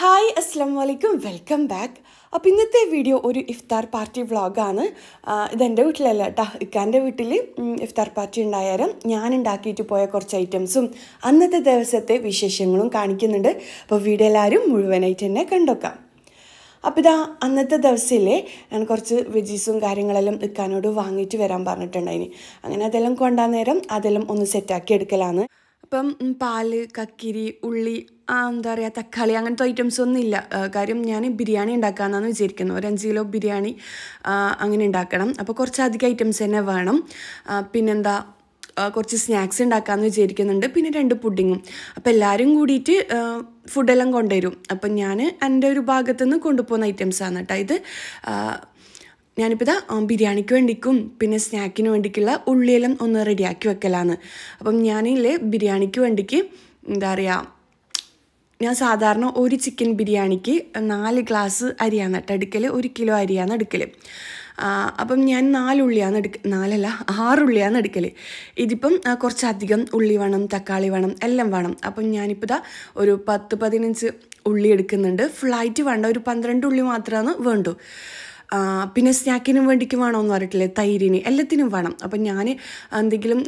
hi അസ്സാം വലൈക്കും welcome back അപ്പോൾ ഇന്നത്തെ വീഡിയോ ഒരു ഇഫ്താർ പാർട്ടി വ്ളോഗാണ് ഇതെൻ്റെ വീട്ടിലല്ല കേട്ടോ ഇക്കാൻ്റെ വീട്ടിൽ ഇഫ്താർ പാർട്ടി ഉണ്ടായാലും ഞാൻ ഉണ്ടാക്കിയിട്ട് പോയ കുറച്ച് ഐറ്റംസും അന്നത്തെ ദിവസത്തെ വിശേഷങ്ങളും കാണിക്കുന്നുണ്ട് അപ്പോൾ വീഡിയോ എല്ലാവരും മുഴുവനായിട്ട് തന്നെ കണ്ടോക്കാം അപ്പോൾ ഇതാ അന്നത്തെ ദിവസമില്ലേ ഞാൻ കുറച്ച് വെജീസും കാര്യങ്ങളെല്ലാം ഇക്കാനോട് വാങ്ങിയിട്ട് വരാൻ പറഞ്ഞിട്ടുണ്ടായിന് അങ്ങനെ അതെല്ലാം കൊണ്ടാ നേരം അതെല്ലാം ഒന്ന് സെറ്റാക്കി എടുക്കലാണ് അപ്പം പാല് കക്കിരി ഉള്ളി എന്താ പറയുക തക്കാളി അങ്ങനത്തെ ഐറ്റംസ് ഒന്നും ഇല്ല കാര്യം ഞാൻ ബിരിയാണി ഉണ്ടാക്കാമെന്നാണ് വിചാരിക്കുന്നത് ഒരു അഞ്ച് കിലോ ബിരിയാണി അങ്ങനെ ഉണ്ടാക്കണം അപ്പോൾ കുറച്ച് അധികം ഐറ്റംസ് തന്നെ വേണം പിന്നെന്താ കുറച്ച് സ്നാക്സ് ഉണ്ടാക്കാമെന്ന് വിചാരിക്കുന്നുണ്ട് പിന്നെ രണ്ട് പുഡിങ്ങും അപ്പോൾ എല്ലാവരും കൂടിയിട്ട് ഫുഡെല്ലാം കൊണ്ടുവരും അപ്പം ഞാൻ എൻ്റെ ഒരു ഭാഗത്തു നിന്ന് കൊണ്ടുപോകുന്ന ആണ് കേട്ടോ ഇത് ഞാനിപ്പോൾ ഇതാ ബിരിയാണിക്ക് വേണ്ടിക്കും പിന്നെ സ്നാക്കിന് വേണ്ടിക്കുള്ള ഉള്ളിയെല്ലാം ഒന്ന് റെഡിയാക്കി വെക്കലാണ് അപ്പം ഞാനില്ലേ ബിരിയാണിക്ക് വേണ്ടിക്ക് എന്താ പറയുക ഞാൻ സാധാരണ ഒരു ചിക്കൻ ബിരിയാണിക്ക് നാല് ഗ്ലാസ് അരിയാണ് കേട്ടോ എടുക്കൽ ഒരു കിലോ അരിയാണ് എടുക്കൽ അപ്പം ഞാൻ നാലുള്ളിയാണ് എടുക്ക നാലല്ല ആറുള്ളിയാണ് എടുക്കൽ ഇതിപ്പം കുറച്ചധികം ഉള്ളി വേണം തക്കാളി വേണം എല്ലാം വേണം അപ്പം ഞാനിപ്പോൾ ഇതാ ഒരു പത്ത് പതിനഞ്ച് ഉള്ളി എടുക്കുന്നുണ്ട് ഫ്ലൈറ്റ് വേണ്ട ഒരു പന്ത്രണ്ട് ഉള്ളി മാത്രമാണ് വേണ്ടു പിന്നെ സ്നാക്കിനും വേണ്ടിക്ക് വേണമെന്ന് പറഞ്ഞിട്ടില്ലേ തൈരിന് എല്ലാത്തിനും വേണം അപ്പം ഞാൻ എന്തെങ്കിലും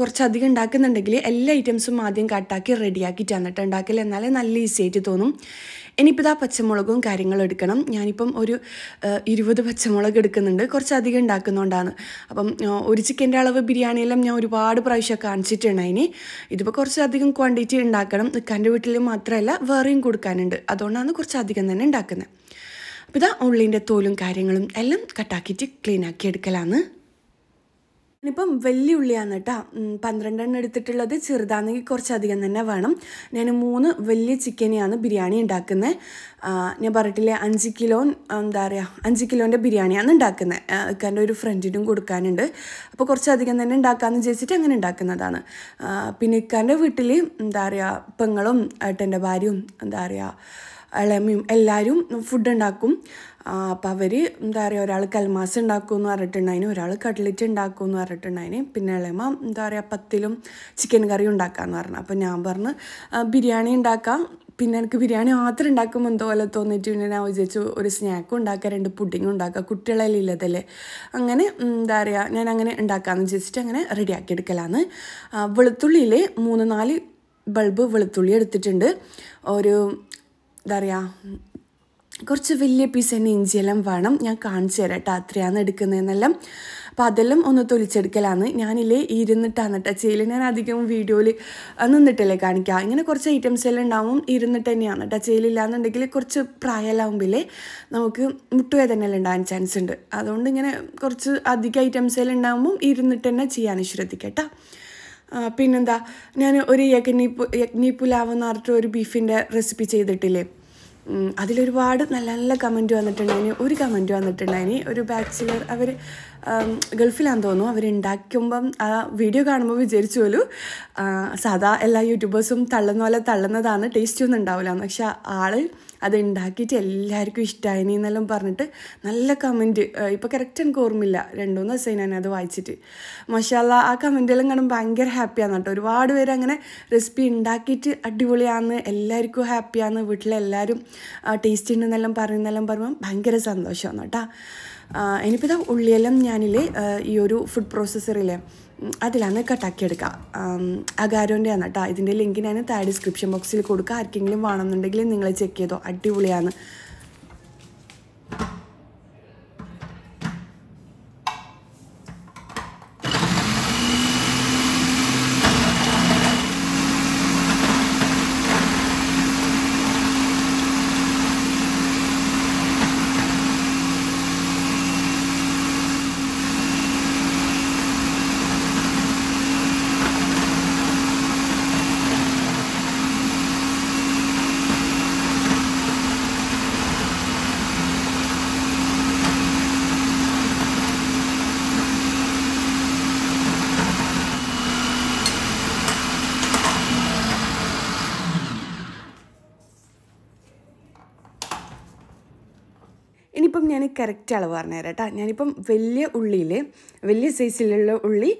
കുറച്ചധികം ഉണ്ടാക്കുന്നുണ്ടെങ്കിൽ എല്ലാ ഐറ്റംസും ആദ്യം കട്ടാക്കി റെഡിയാക്കിയിട്ടാണ് കേട്ടോ ഉണ്ടാക്കൽ എന്നാലേ നല്ല ഈസി ആയിട്ട് തോന്നും ഇനിയിപ്പോൾ ഇതാ പച്ചമുളകും കാര്യങ്ങളും എടുക്കണം ഞാനിപ്പം ഒരു ഇരുപത് പച്ചമുളക് എടുക്കുന്നുണ്ട് കുറച്ചധികം ഉണ്ടാക്കുന്നതുകൊണ്ടാണ് അപ്പം ഒരു ചിക്കൻ്റെ അളവ് ബിരിയാണിയെല്ലാം ഞാൻ ഒരുപാട് പ്രാവശ്യം കാണിച്ചിട്ടുണ്ട് അതിന് ഇതിപ്പോൾ കുറച്ചധികം ക്വാണ്ടിറ്റി ഉണ്ടാക്കണം നിൽക്കാൻ്റെ വീട്ടിൽ മാത്രമല്ല വേറെയും കൊടുക്കാനുണ്ട് അതുകൊണ്ടാണ് കുറച്ചധികം തന്നെ ഉണ്ടാക്കുന്നത് അപ്പോൾ ഇതാ ഉള്ളിൻ്റെ തോലും കാര്യങ്ങളും എല്ലാം കട്ടാക്കിയിട്ട് ക്ലീനാക്കി എടുക്കലാണ് ഇനിയിപ്പം വലിയ ഉള്ളിയാണ് കേട്ടോ പന്ത്രണ്ടെണ്ണം എടുത്തിട്ടുള്ളത് ചെറുതാണെങ്കിൽ കുറച്ചധികം തന്നെ വേണം ഞാൻ മൂന്ന് വലിയ ചിക്കനെയാണ് ബിരിയാണി ഉണ്ടാക്കുന്നത് ഞാൻ പറഞ്ഞിട്ടില്ലേ അഞ്ച് കിലോ എന്താ പറയുക അഞ്ച് കിലോൻ്റെ ബിരിയാണിയാണ് ഉണ്ടാക്കുന്നത് ഇക്കാൻ്റെ ഒരു ഫ്രണ്ടിനും കൊടുക്കാനുണ്ട് അപ്പോൾ കുറച്ചധികം തന്നെ ഉണ്ടാക്കാമെന്ന് വിചാരിച്ചിട്ട് അങ്ങനെ ഉണ്ടാക്കുന്നതാണ് പിന്നെ ഇക്കാൻ്റെ വീട്ടിൽ എന്താ പറയുക പെങ്ങളും ഏട്ടൻ്റെ ഭാര്യയും എന്താ പറയുക ഇളമയും എല്ലാവരും ഫുഡ് ഉണ്ടാക്കും അപ്പം അവർ എന്താ പറയുക ഒരാൾ കൽമാസ് ഉണ്ടാക്കും എന്ന് പറഞ്ഞിട്ടുണ്ടായിന് ഒരാൾ കട്ട്ലറ്റ് ഉണ്ടാക്കും എന്ന് പറഞ്ഞിട്ടുണ്ടായിന് പിന്നെ ഇളമ എന്താ പറയുക പത്തിലും ചിക്കൻ കറി ഉണ്ടാക്കാമെന്ന് പറഞ്ഞു അപ്പോൾ ഞാൻ പറഞ്ഞു ബിരിയാണി ഉണ്ടാക്കാം പിന്നെ എനിക്ക് ബിരിയാണി മാത്രം ഉണ്ടാക്കുമ്പോൾ എന്തോലെ തോന്നിയിട്ട് പിന്നെ ഞാൻ വിചാരിച്ചു ഒരു സ്നാക്കും ഉണ്ടാക്കാം രണ്ട് പുഡിങ്ങും ഉണ്ടാക്കുക കുട്ടികളെല്ലാം അങ്ങനെ എന്താ പറയുക ഞാൻ അങ്ങനെ ഉണ്ടാക്കാമെന്ന് വിചാരിച്ചിട്ട് അങ്ങനെ റെഡിയാക്കി എടുക്കലാണ് വെളുത്തുള്ളിയിൽ മൂന്ന് നാല് ബൾബ് വെളുത്തുള്ളി എടുത്തിട്ടുണ്ട് ഒരു എന്താ പറയുക കുറച്ച് വലിയ പീസ് തന്നെ ഇഞ്ചിയെല്ലാം വേണം ഞാൻ കാണിച്ചു തരാം കേട്ടോ അത്രയാണ് എടുക്കുന്നതെന്നെല്ലാം അപ്പോൾ അതെല്ലാം ഒന്ന് തൊലിച്ചെടുക്കലാണ് ഞാനില്ലേ ഇരുന്നിട്ടാണ് കേട്ടോ ചെയ്യൽ ഞാൻ അധികം വീഡിയോയിൽ നിന്നിട്ടല്ലേ കാണിക്കുക ഇങ്ങനെ കുറച്ച് ഐറ്റംസ് എല്ലാം ഉണ്ടാവും ഇരുന്നിട്ട് തന്നെയാണ് കേട്ടോ ചെയ്യലില്ലാന്നുണ്ടെങ്കിൽ കുറച്ച് പ്രായമാവുമ്പോഴേ നമുക്ക് മുട്ടുവേദനയെല്ലാം ഉണ്ടാകാൻ ചാൻസ് ഉണ്ട് അതുകൊണ്ട് ഇങ്ങനെ കുറച്ച് അധികം ഐറ്റംസ് എല്ലാം ഉണ്ടാകുമ്പോൾ ഇരുന്നിട്ട് തന്നെ ചെയ്യാൻ ശ്രദ്ധിക്കട്ടോ പിന്നെന്താ ഞാൻ ഒരു യഗ്നി യഗ്നി പുലാവ് പറഞ്ഞിട്ട് ഒരു ബീഫിൻ്റെ റെസിപ്പി ചെയ്തിട്ടില്ലേ അതിലൊരുപാട് നല്ല നല്ല കമൻറ്റ് വന്നിട്ടുണ്ടായിന് ഒരു കമൻറ്റ് വന്നിട്ടുണ്ടായിന് ഒരു ബാച്ചിലർ അവർ ഗൾഫിലാന്ന് തോന്നുന്നു അവരുണ്ടാക്കുമ്പം ആ വീഡിയോ കാണുമ്പോൾ വിചാരിച്ചു പോലും സാധാ എല്ലാ യൂട്യൂബേഴ്സും തള്ളുന്ന പോലെ തള്ളുന്നതാണ് ടേസ്റ്റ് ഒന്നും ഉണ്ടാവില്ല പക്ഷെ ആൾ അത് ഉണ്ടാക്കിയിട്ട് എല്ലാവർക്കും ഇഷ്ടമായി എന്നെല്ലാം പറഞ്ഞിട്ട് നല്ല കമൻറ്റ് ഇപ്പോൾ കറക്റ്റ് എനിക്ക് ഓർമ്മയില്ല രണ്ടുമൂന്ന് ദിവസം ഞാൻ അത് വായിച്ചിട്ട് മഷാല ആ കമൻറ്റെല്ലാം കാണുമ്പോൾ ഭയങ്കര ഹാപ്പിയാണ് കേട്ടോ ഒരുപാട് പേര് അങ്ങനെ റെസിപ്പി ഉണ്ടാക്കിയിട്ട് അടിപൊളിയാന്ന് എല്ലാവർക്കും ഹാപ്പിയാണ് വീട്ടിലെല്ലാവരും ടേസ്റ്റ് ഉണ്ടെന്നെല്ലാം പറയുന്നെല്ലാം പറയുമ്പോൾ ഭയങ്കര സന്തോഷമാണ് കേട്ടോ ഇനിയിപ്പോൾ ഉള്ളിയെല്ലാം ഞാനില്ലേ ഈ ഒരു ഫുഡ് പ്രോസസ്സറിലെ അതിലാണ് കട്ടാക്കി എടുക്കുക അഗാരോൻ്റെ ആണ് കേട്ടോ ഇതിൻ്റെ ലിങ്ക് ഞാൻ താഴെ ഡിസ്ക്രിപ്ഷൻ ബോക്സിൽ കൊടുക്കുക ആർക്കെങ്കിലും വേണമെന്നുണ്ടെങ്കിൽ നിങ്ങൾ ചെക്ക് ചെയ്തോ അടിപൊളിയാണ് കറക്റ്റ് അളവ് പറഞ്ഞുതരാം കേട്ടോ ഞാനിപ്പം വലിയ ഉള്ളിയിൽ വലിയ സൈസിലുള്ള ഉള്ളി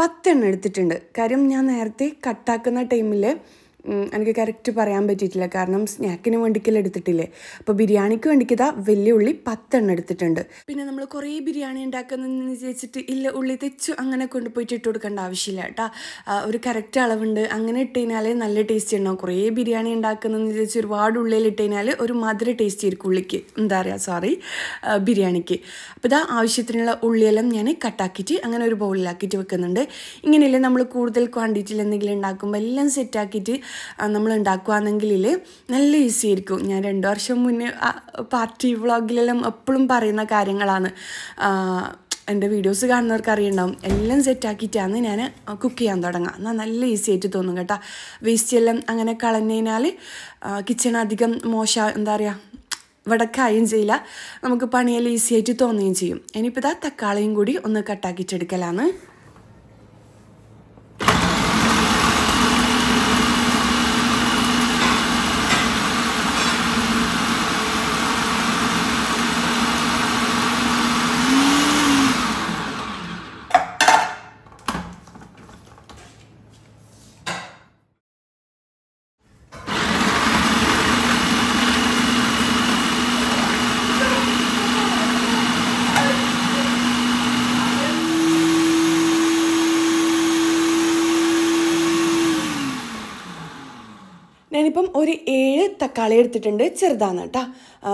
പത്തെണ്ണം എടുത്തിട്ടുണ്ട് കാര്യം ഞാൻ നേരത്തെ കട്ടാക്കുന്ന ടൈമിൽ എനിക്ക് കറക്റ്റ് പറയാൻ പറ്റിയിട്ടില്ല കാരണം സ്നാക്കിന് വേണ്ടിക്കല്ല എടുത്തിട്ടില്ലേ അപ്പോൾ ബിരിയാണിക്ക് വേണ്ടിക്കതാ വലിയ ഉള്ളി പത്തെണ്ണം എടുത്തിട്ടുണ്ട് പിന്നെ നമ്മൾ കുറേ ബിരിയാണി ഉണ്ടാക്കുന്നതെന്ന് വിചാരിച്ചിട്ട് ഇല്ല ഉള്ളി തെച്ചു അങ്ങനെ കൊണ്ടുപോയിട്ട് ഇട്ട് കൊടുക്കേണ്ട ആവശ്യമില്ല കേട്ടോ ഒരു കറക്റ്റ് അളവുണ്ട് അങ്ങനെ ഇട്ട് കഴിഞ്ഞാൽ നല്ല ടേസ്റ്റ് ഉണ്ടാവും കുറേ ബിരിയാണി ഉണ്ടാക്കുന്നതെന്ന് വിചാരിച്ച് ഒരുപാട് ഉള്ളിയിൽ ഇട്ട് കഴിഞ്ഞാൽ ഒരു മധുര ടേസ്റ്റ് ആയിരിക്കും ഉള്ളിക്ക് എന്താ പറയുക സോറി ബിരിയാണിക്ക് അപ്പോൾ ഇതാ ആവശ്യത്തിനുള്ള ഉള്ളിയെല്ലാം ഞാൻ കട്ടാക്കിയിട്ട് അങ്ങനെ ഒരു ബൗളിലാക്കിയിട്ട് വെക്കുന്നുണ്ട് ഇങ്ങനെയല്ലേ നമ്മൾ കൂടുതൽ ക്വാണ്ടിറ്റിയിൽ എന്തെങ്കിലും ഉണ്ടാക്കുമ്പോൾ എല്ലാം സെറ്റാക്കിയിട്ട് നമ്മൾ ഉണ്ടാക്കുകയാണെങ്കിൽ നല്ല ഈസി ആയിരിക്കും ഞാൻ രണ്ട് വർഷം മുന്നേ പാർട്ടി വ്ളോഗിലെല്ലാം എപ്പോഴും പറയുന്ന കാര്യങ്ങളാണ് എൻ്റെ വീഡിയോസ് കാണുന്നവർക്ക് അറിയുണ്ടാവും എല്ലാം സെറ്റാക്കിയിട്ടാണ് ഞാൻ കുക്ക് ചെയ്യാൻ തുടങ്ങുക എന്നാൽ നല്ല ഈസി ആയിട്ട് തോന്നും കേട്ടോ വേസ്റ്റ് എല്ലാം അങ്ങനെ കളഞ്ഞതിനാൽ കിച്ചൺ അധികം മോശ എന്താ പറയുക വടക്കായും ചെയ്യില്ല നമുക്ക് പണിയെല്ലാം ഈസി ആയിട്ട് തോന്നുകയും ചെയ്യും ഇനിയിപ്പോൾ ഇതാ തക്കാളിയും കൂടി ഒന്ന് കട്ടാക്കിയിട്ടെടുക്കലാണ് ഒരു ഏഴ് തക്കാളി എടുത്തിട്ടുണ്ട് ചെറുതാണ് കേട്ടോ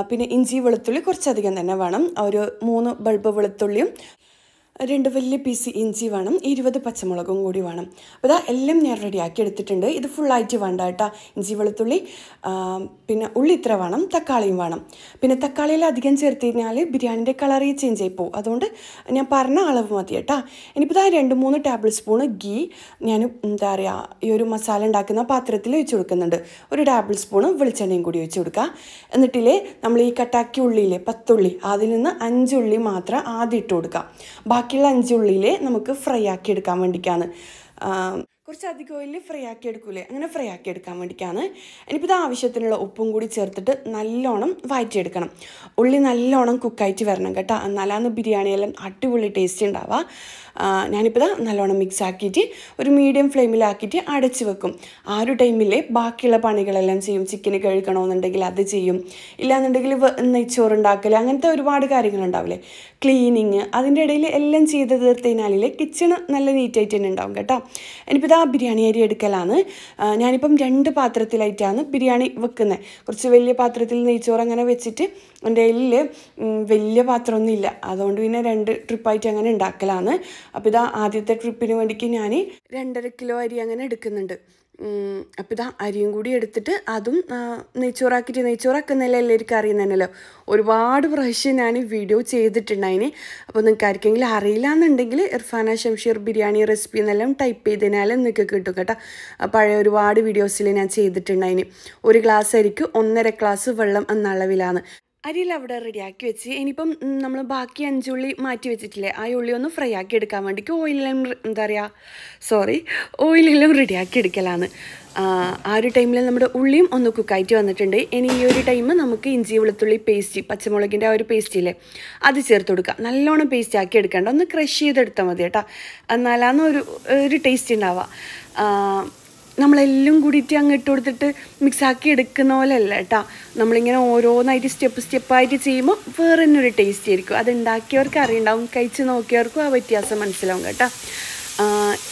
പിന്നെ ഇഞ്ചി വെളുത്തുള്ളി കുറച്ചധികം തന്നെ വേണം ഒരു മൂന്ന് ബൾബ് വെളുത്തുള്ളിയും രണ്ട് വലിയ പീസ് ഇഞ്ചി വേണം ഇരുപത് പച്ചമുളകും കൂടി വേണം അപ്പോൾ ഇതാ എല്ലാം ഞാൻ റെഡിയാക്കി എടുത്തിട്ടുണ്ട് ഇത് ഫുള്ളായിട്ട് വേണ്ട കേട്ടോ ഇഞ്ചി വെളുത്തുള്ളി പിന്നെ ഉള്ളി ഇത്ര വേണം തക്കാളിയും വേണം പിന്നെ തക്കാളിയിൽ അധികം ചേർത്ത് കഴിഞ്ഞാൽ ബിരിയാണിൻ്റെ കളറേ ചേഞ്ച് ആയി പോകും അതുകൊണ്ട് ഞാൻ പറഞ്ഞ അളവ് മതി കേട്ടോ ഇനിയിപ്പോൾ ഇതാ രണ്ട് മൂന്ന് ടേബിൾ സ്പൂൺ ഗീ ഞാൻ എന്താ പറയുക ഈ ഒരു മസാല ഉണ്ടാക്കുന്ന പാത്രത്തിൽ ഒഴിച്ച് കൊടുക്കുന്നുണ്ട് ഒരു ടേബിൾ സ്പൂൺ വെളിച്ചെണ്ണയും കൂടി ഒഴിച്ച് കൊടുക്കുക എന്നിട്ടില്ലേ നമ്മൾ ഈ കട്ടാക്കി ഉള്ളിയിലെ പത്തുള്ളി അതിൽ നിന്ന് അഞ്ചുള്ളി മാത്രം ആദ്യം ഇട്ട് കൊടുക്കുക ബാക്കിയുള്ള അഞ്ചുള്ളിൽ നമുക്ക് ഫ്രൈ ആക്കി എടുക്കാൻ വേണ്ടിയിട്ടാണ് കുറച്ച് അധികം ഓയിലിൽ ഫ്രൈ ആക്കി എടുക്കൂലേ അങ്ങനെ ഫ്രൈ ആക്കി എടുക്കാൻ വേണ്ടിയിട്ടാണ് ഇനിയിപ്പോൾ ഇത് ആവശ്യത്തിനുള്ള ഉപ്പും കൂടി ചേർത്തിട്ട് നല്ലോണം വഴറ്റിയെടുക്കണം ഉള്ളി നല്ലോണം കുക്കായിട്ട് വരണം കേട്ടോ എന്നാലാണ് ബിരിയാണിയെല്ലാം അടിപൊളി ടേസ്റ്റ് ഉണ്ടാവുക ഞാനിപ്പോൾ നല്ലോണം മിക്സ് ആക്കിയിട്ട് ഒരു മീഡിയം ഫ്ലെയിമിലാക്കിയിട്ട് അടച്ച് വെക്കും ആ ഒരു ടൈമിൽ ബാക്കിയുള്ള പണികളെല്ലാം ചെയ്യും ചിക്കന് കഴുകണമെന്നുണ്ടെങ്കിൽ അത് ചെയ്യും ഇല്ലാന്നുണ്ടെങ്കിൽ ഉണ്ടാക്കൽ അങ്ങനത്തെ ഒരുപാട് കാര്യങ്ങളുണ്ടാവില്ലേ ക്ലീനിങ് അതിൻ്റെ ഇടയിൽ എല്ലാം ചെയ്ത് തീർത്ത് കിച്ചൺ നല്ല നീറ്റായിട്ട് തന്നെ ഉണ്ടാവും കേട്ടോ ഇനിയിപ്പോൾ ആ ബിരിയാണി അരി എടുക്കലാണ് ഞാനിപ്പം രണ്ട് പാത്രത്തിലായിട്ടാണ് ബിരിയാണി വെക്കുന്നത് കുറച്ച് വലിയ പാത്രത്തിൽ നെയ്ച്ചോറ് അങ്ങനെ വെച്ചിട്ട് എൻ്റെ കയ്യിൽ വലിയ പാത്രമൊന്നുമില്ല അതുകൊണ്ട് പിന്നെ രണ്ട് ട്രിപ്പായിട്ട് അങ്ങനെ ഉണ്ടാക്കലാണ് അപ്പം ഇതാ ആദ്യത്തെ ട്രിപ്പിന് വേണ്ടിയിട്ട് ഞാൻ രണ്ടര കിലോ അരി അങ്ങനെ എടുക്കുന്നുണ്ട് അപ്പം ഇതാ അരിയും കൂടി എടുത്തിട്ട് അതും നെയ്ച്ചോറാക്കിയിട്ട് നെയ്ച്ചോറാക്കുന്നതല്ലേ എല്ലാവർക്കും അറിയുന്നതല്ലോ ഒരുപാട് പ്രാവശ്യം ഞാൻ വീഡിയോ ചെയ്തിട്ടുണ്ട് അപ്പോൾ നിങ്ങൾക്ക് ആർക്കെങ്കിലും അറിയില്ല എന്നുണ്ടെങ്കിൽ ഇർഫാന ഷംഷീർ ബിരിയാണി റെസിപ്പി എന്നെല്ലാം ടൈപ്പ് ചെയ്തതിനാൽ നിങ്ങൾക്ക് കിട്ടും കേട്ടോ പഴയ ഒരുപാട് വീഡിയോസിൽ ഞാൻ ചെയ്തിട്ടുണ്ട് ഒരു ഗ്ലാസ് അരിക്ക് ഒന്നര ഗ്ലാസ് വെള്ളം എന്ന അളവിലാണ് അരിയിൽ അവിടെ റെഡിയാക്കി വെച്ച് ഇനിയിപ്പം നമ്മൾ ബാക്കി അഞ്ചുള്ളി മാറ്റി വെച്ചിട്ടില്ലേ ആ ഉള്ളി ഒന്ന് ഫ്രൈ ആക്കി എടുക്കാൻ വേണ്ടി ഓയിലെല്ലാം എന്താ പറയുക സോറി ഓയിലെല്ലാം റെഡിയാക്കി എടുക്കലാണ് ആ ഒരു ടൈമിൽ നമ്മുടെ ഉള്ളിയും ഒന്ന് കുക്കായിട്ട് വന്നിട്ടുണ്ട് ഇനി ഈ ഒരു ടൈം നമുക്ക് ഇഞ്ചി വെളുത്തുള്ളി പേസ്റ്റ് പച്ചമുളകിൻ്റെ ആ ഒരു ഇല്ലേ അത് ചേർത്ത് കൊടുക്കുക നല്ലോണം പേസ്റ്റ് ആക്കി എടുക്കേണ്ട ഒന്ന് ക്രഷ് ചെയ്തെടുത്താൽ മതി കേട്ടോ എന്നാലാണ് ഒരു ഒരു ടേസ്റ്റ് ഉണ്ടാവുക നമ്മളെല്ലാം കൂടിയിട്ട് അങ്ങ് ഇട്ട് കൊടുത്തിട്ട് മിക്സാക്കി എടുക്കുന്ന പോലെ അല്ല കേട്ടോ നമ്മളിങ്ങനെ ഓരോന്നായിട്ട് സ്റ്റെപ്പ് സ്റ്റെപ്പായിട്ട് ചെയ്യുമ്പോൾ വേറെ തന്നെ ഒരു ടേസ്റ്റ് ആയിരിക്കും അത് ഉണ്ടാക്കിയവർക്ക് അറിയണ്ടാവും കഴിച്ച് നോക്കിയവർക്കും ആ വ്യത്യാസം മനസ്സിലാവും കേട്ടോ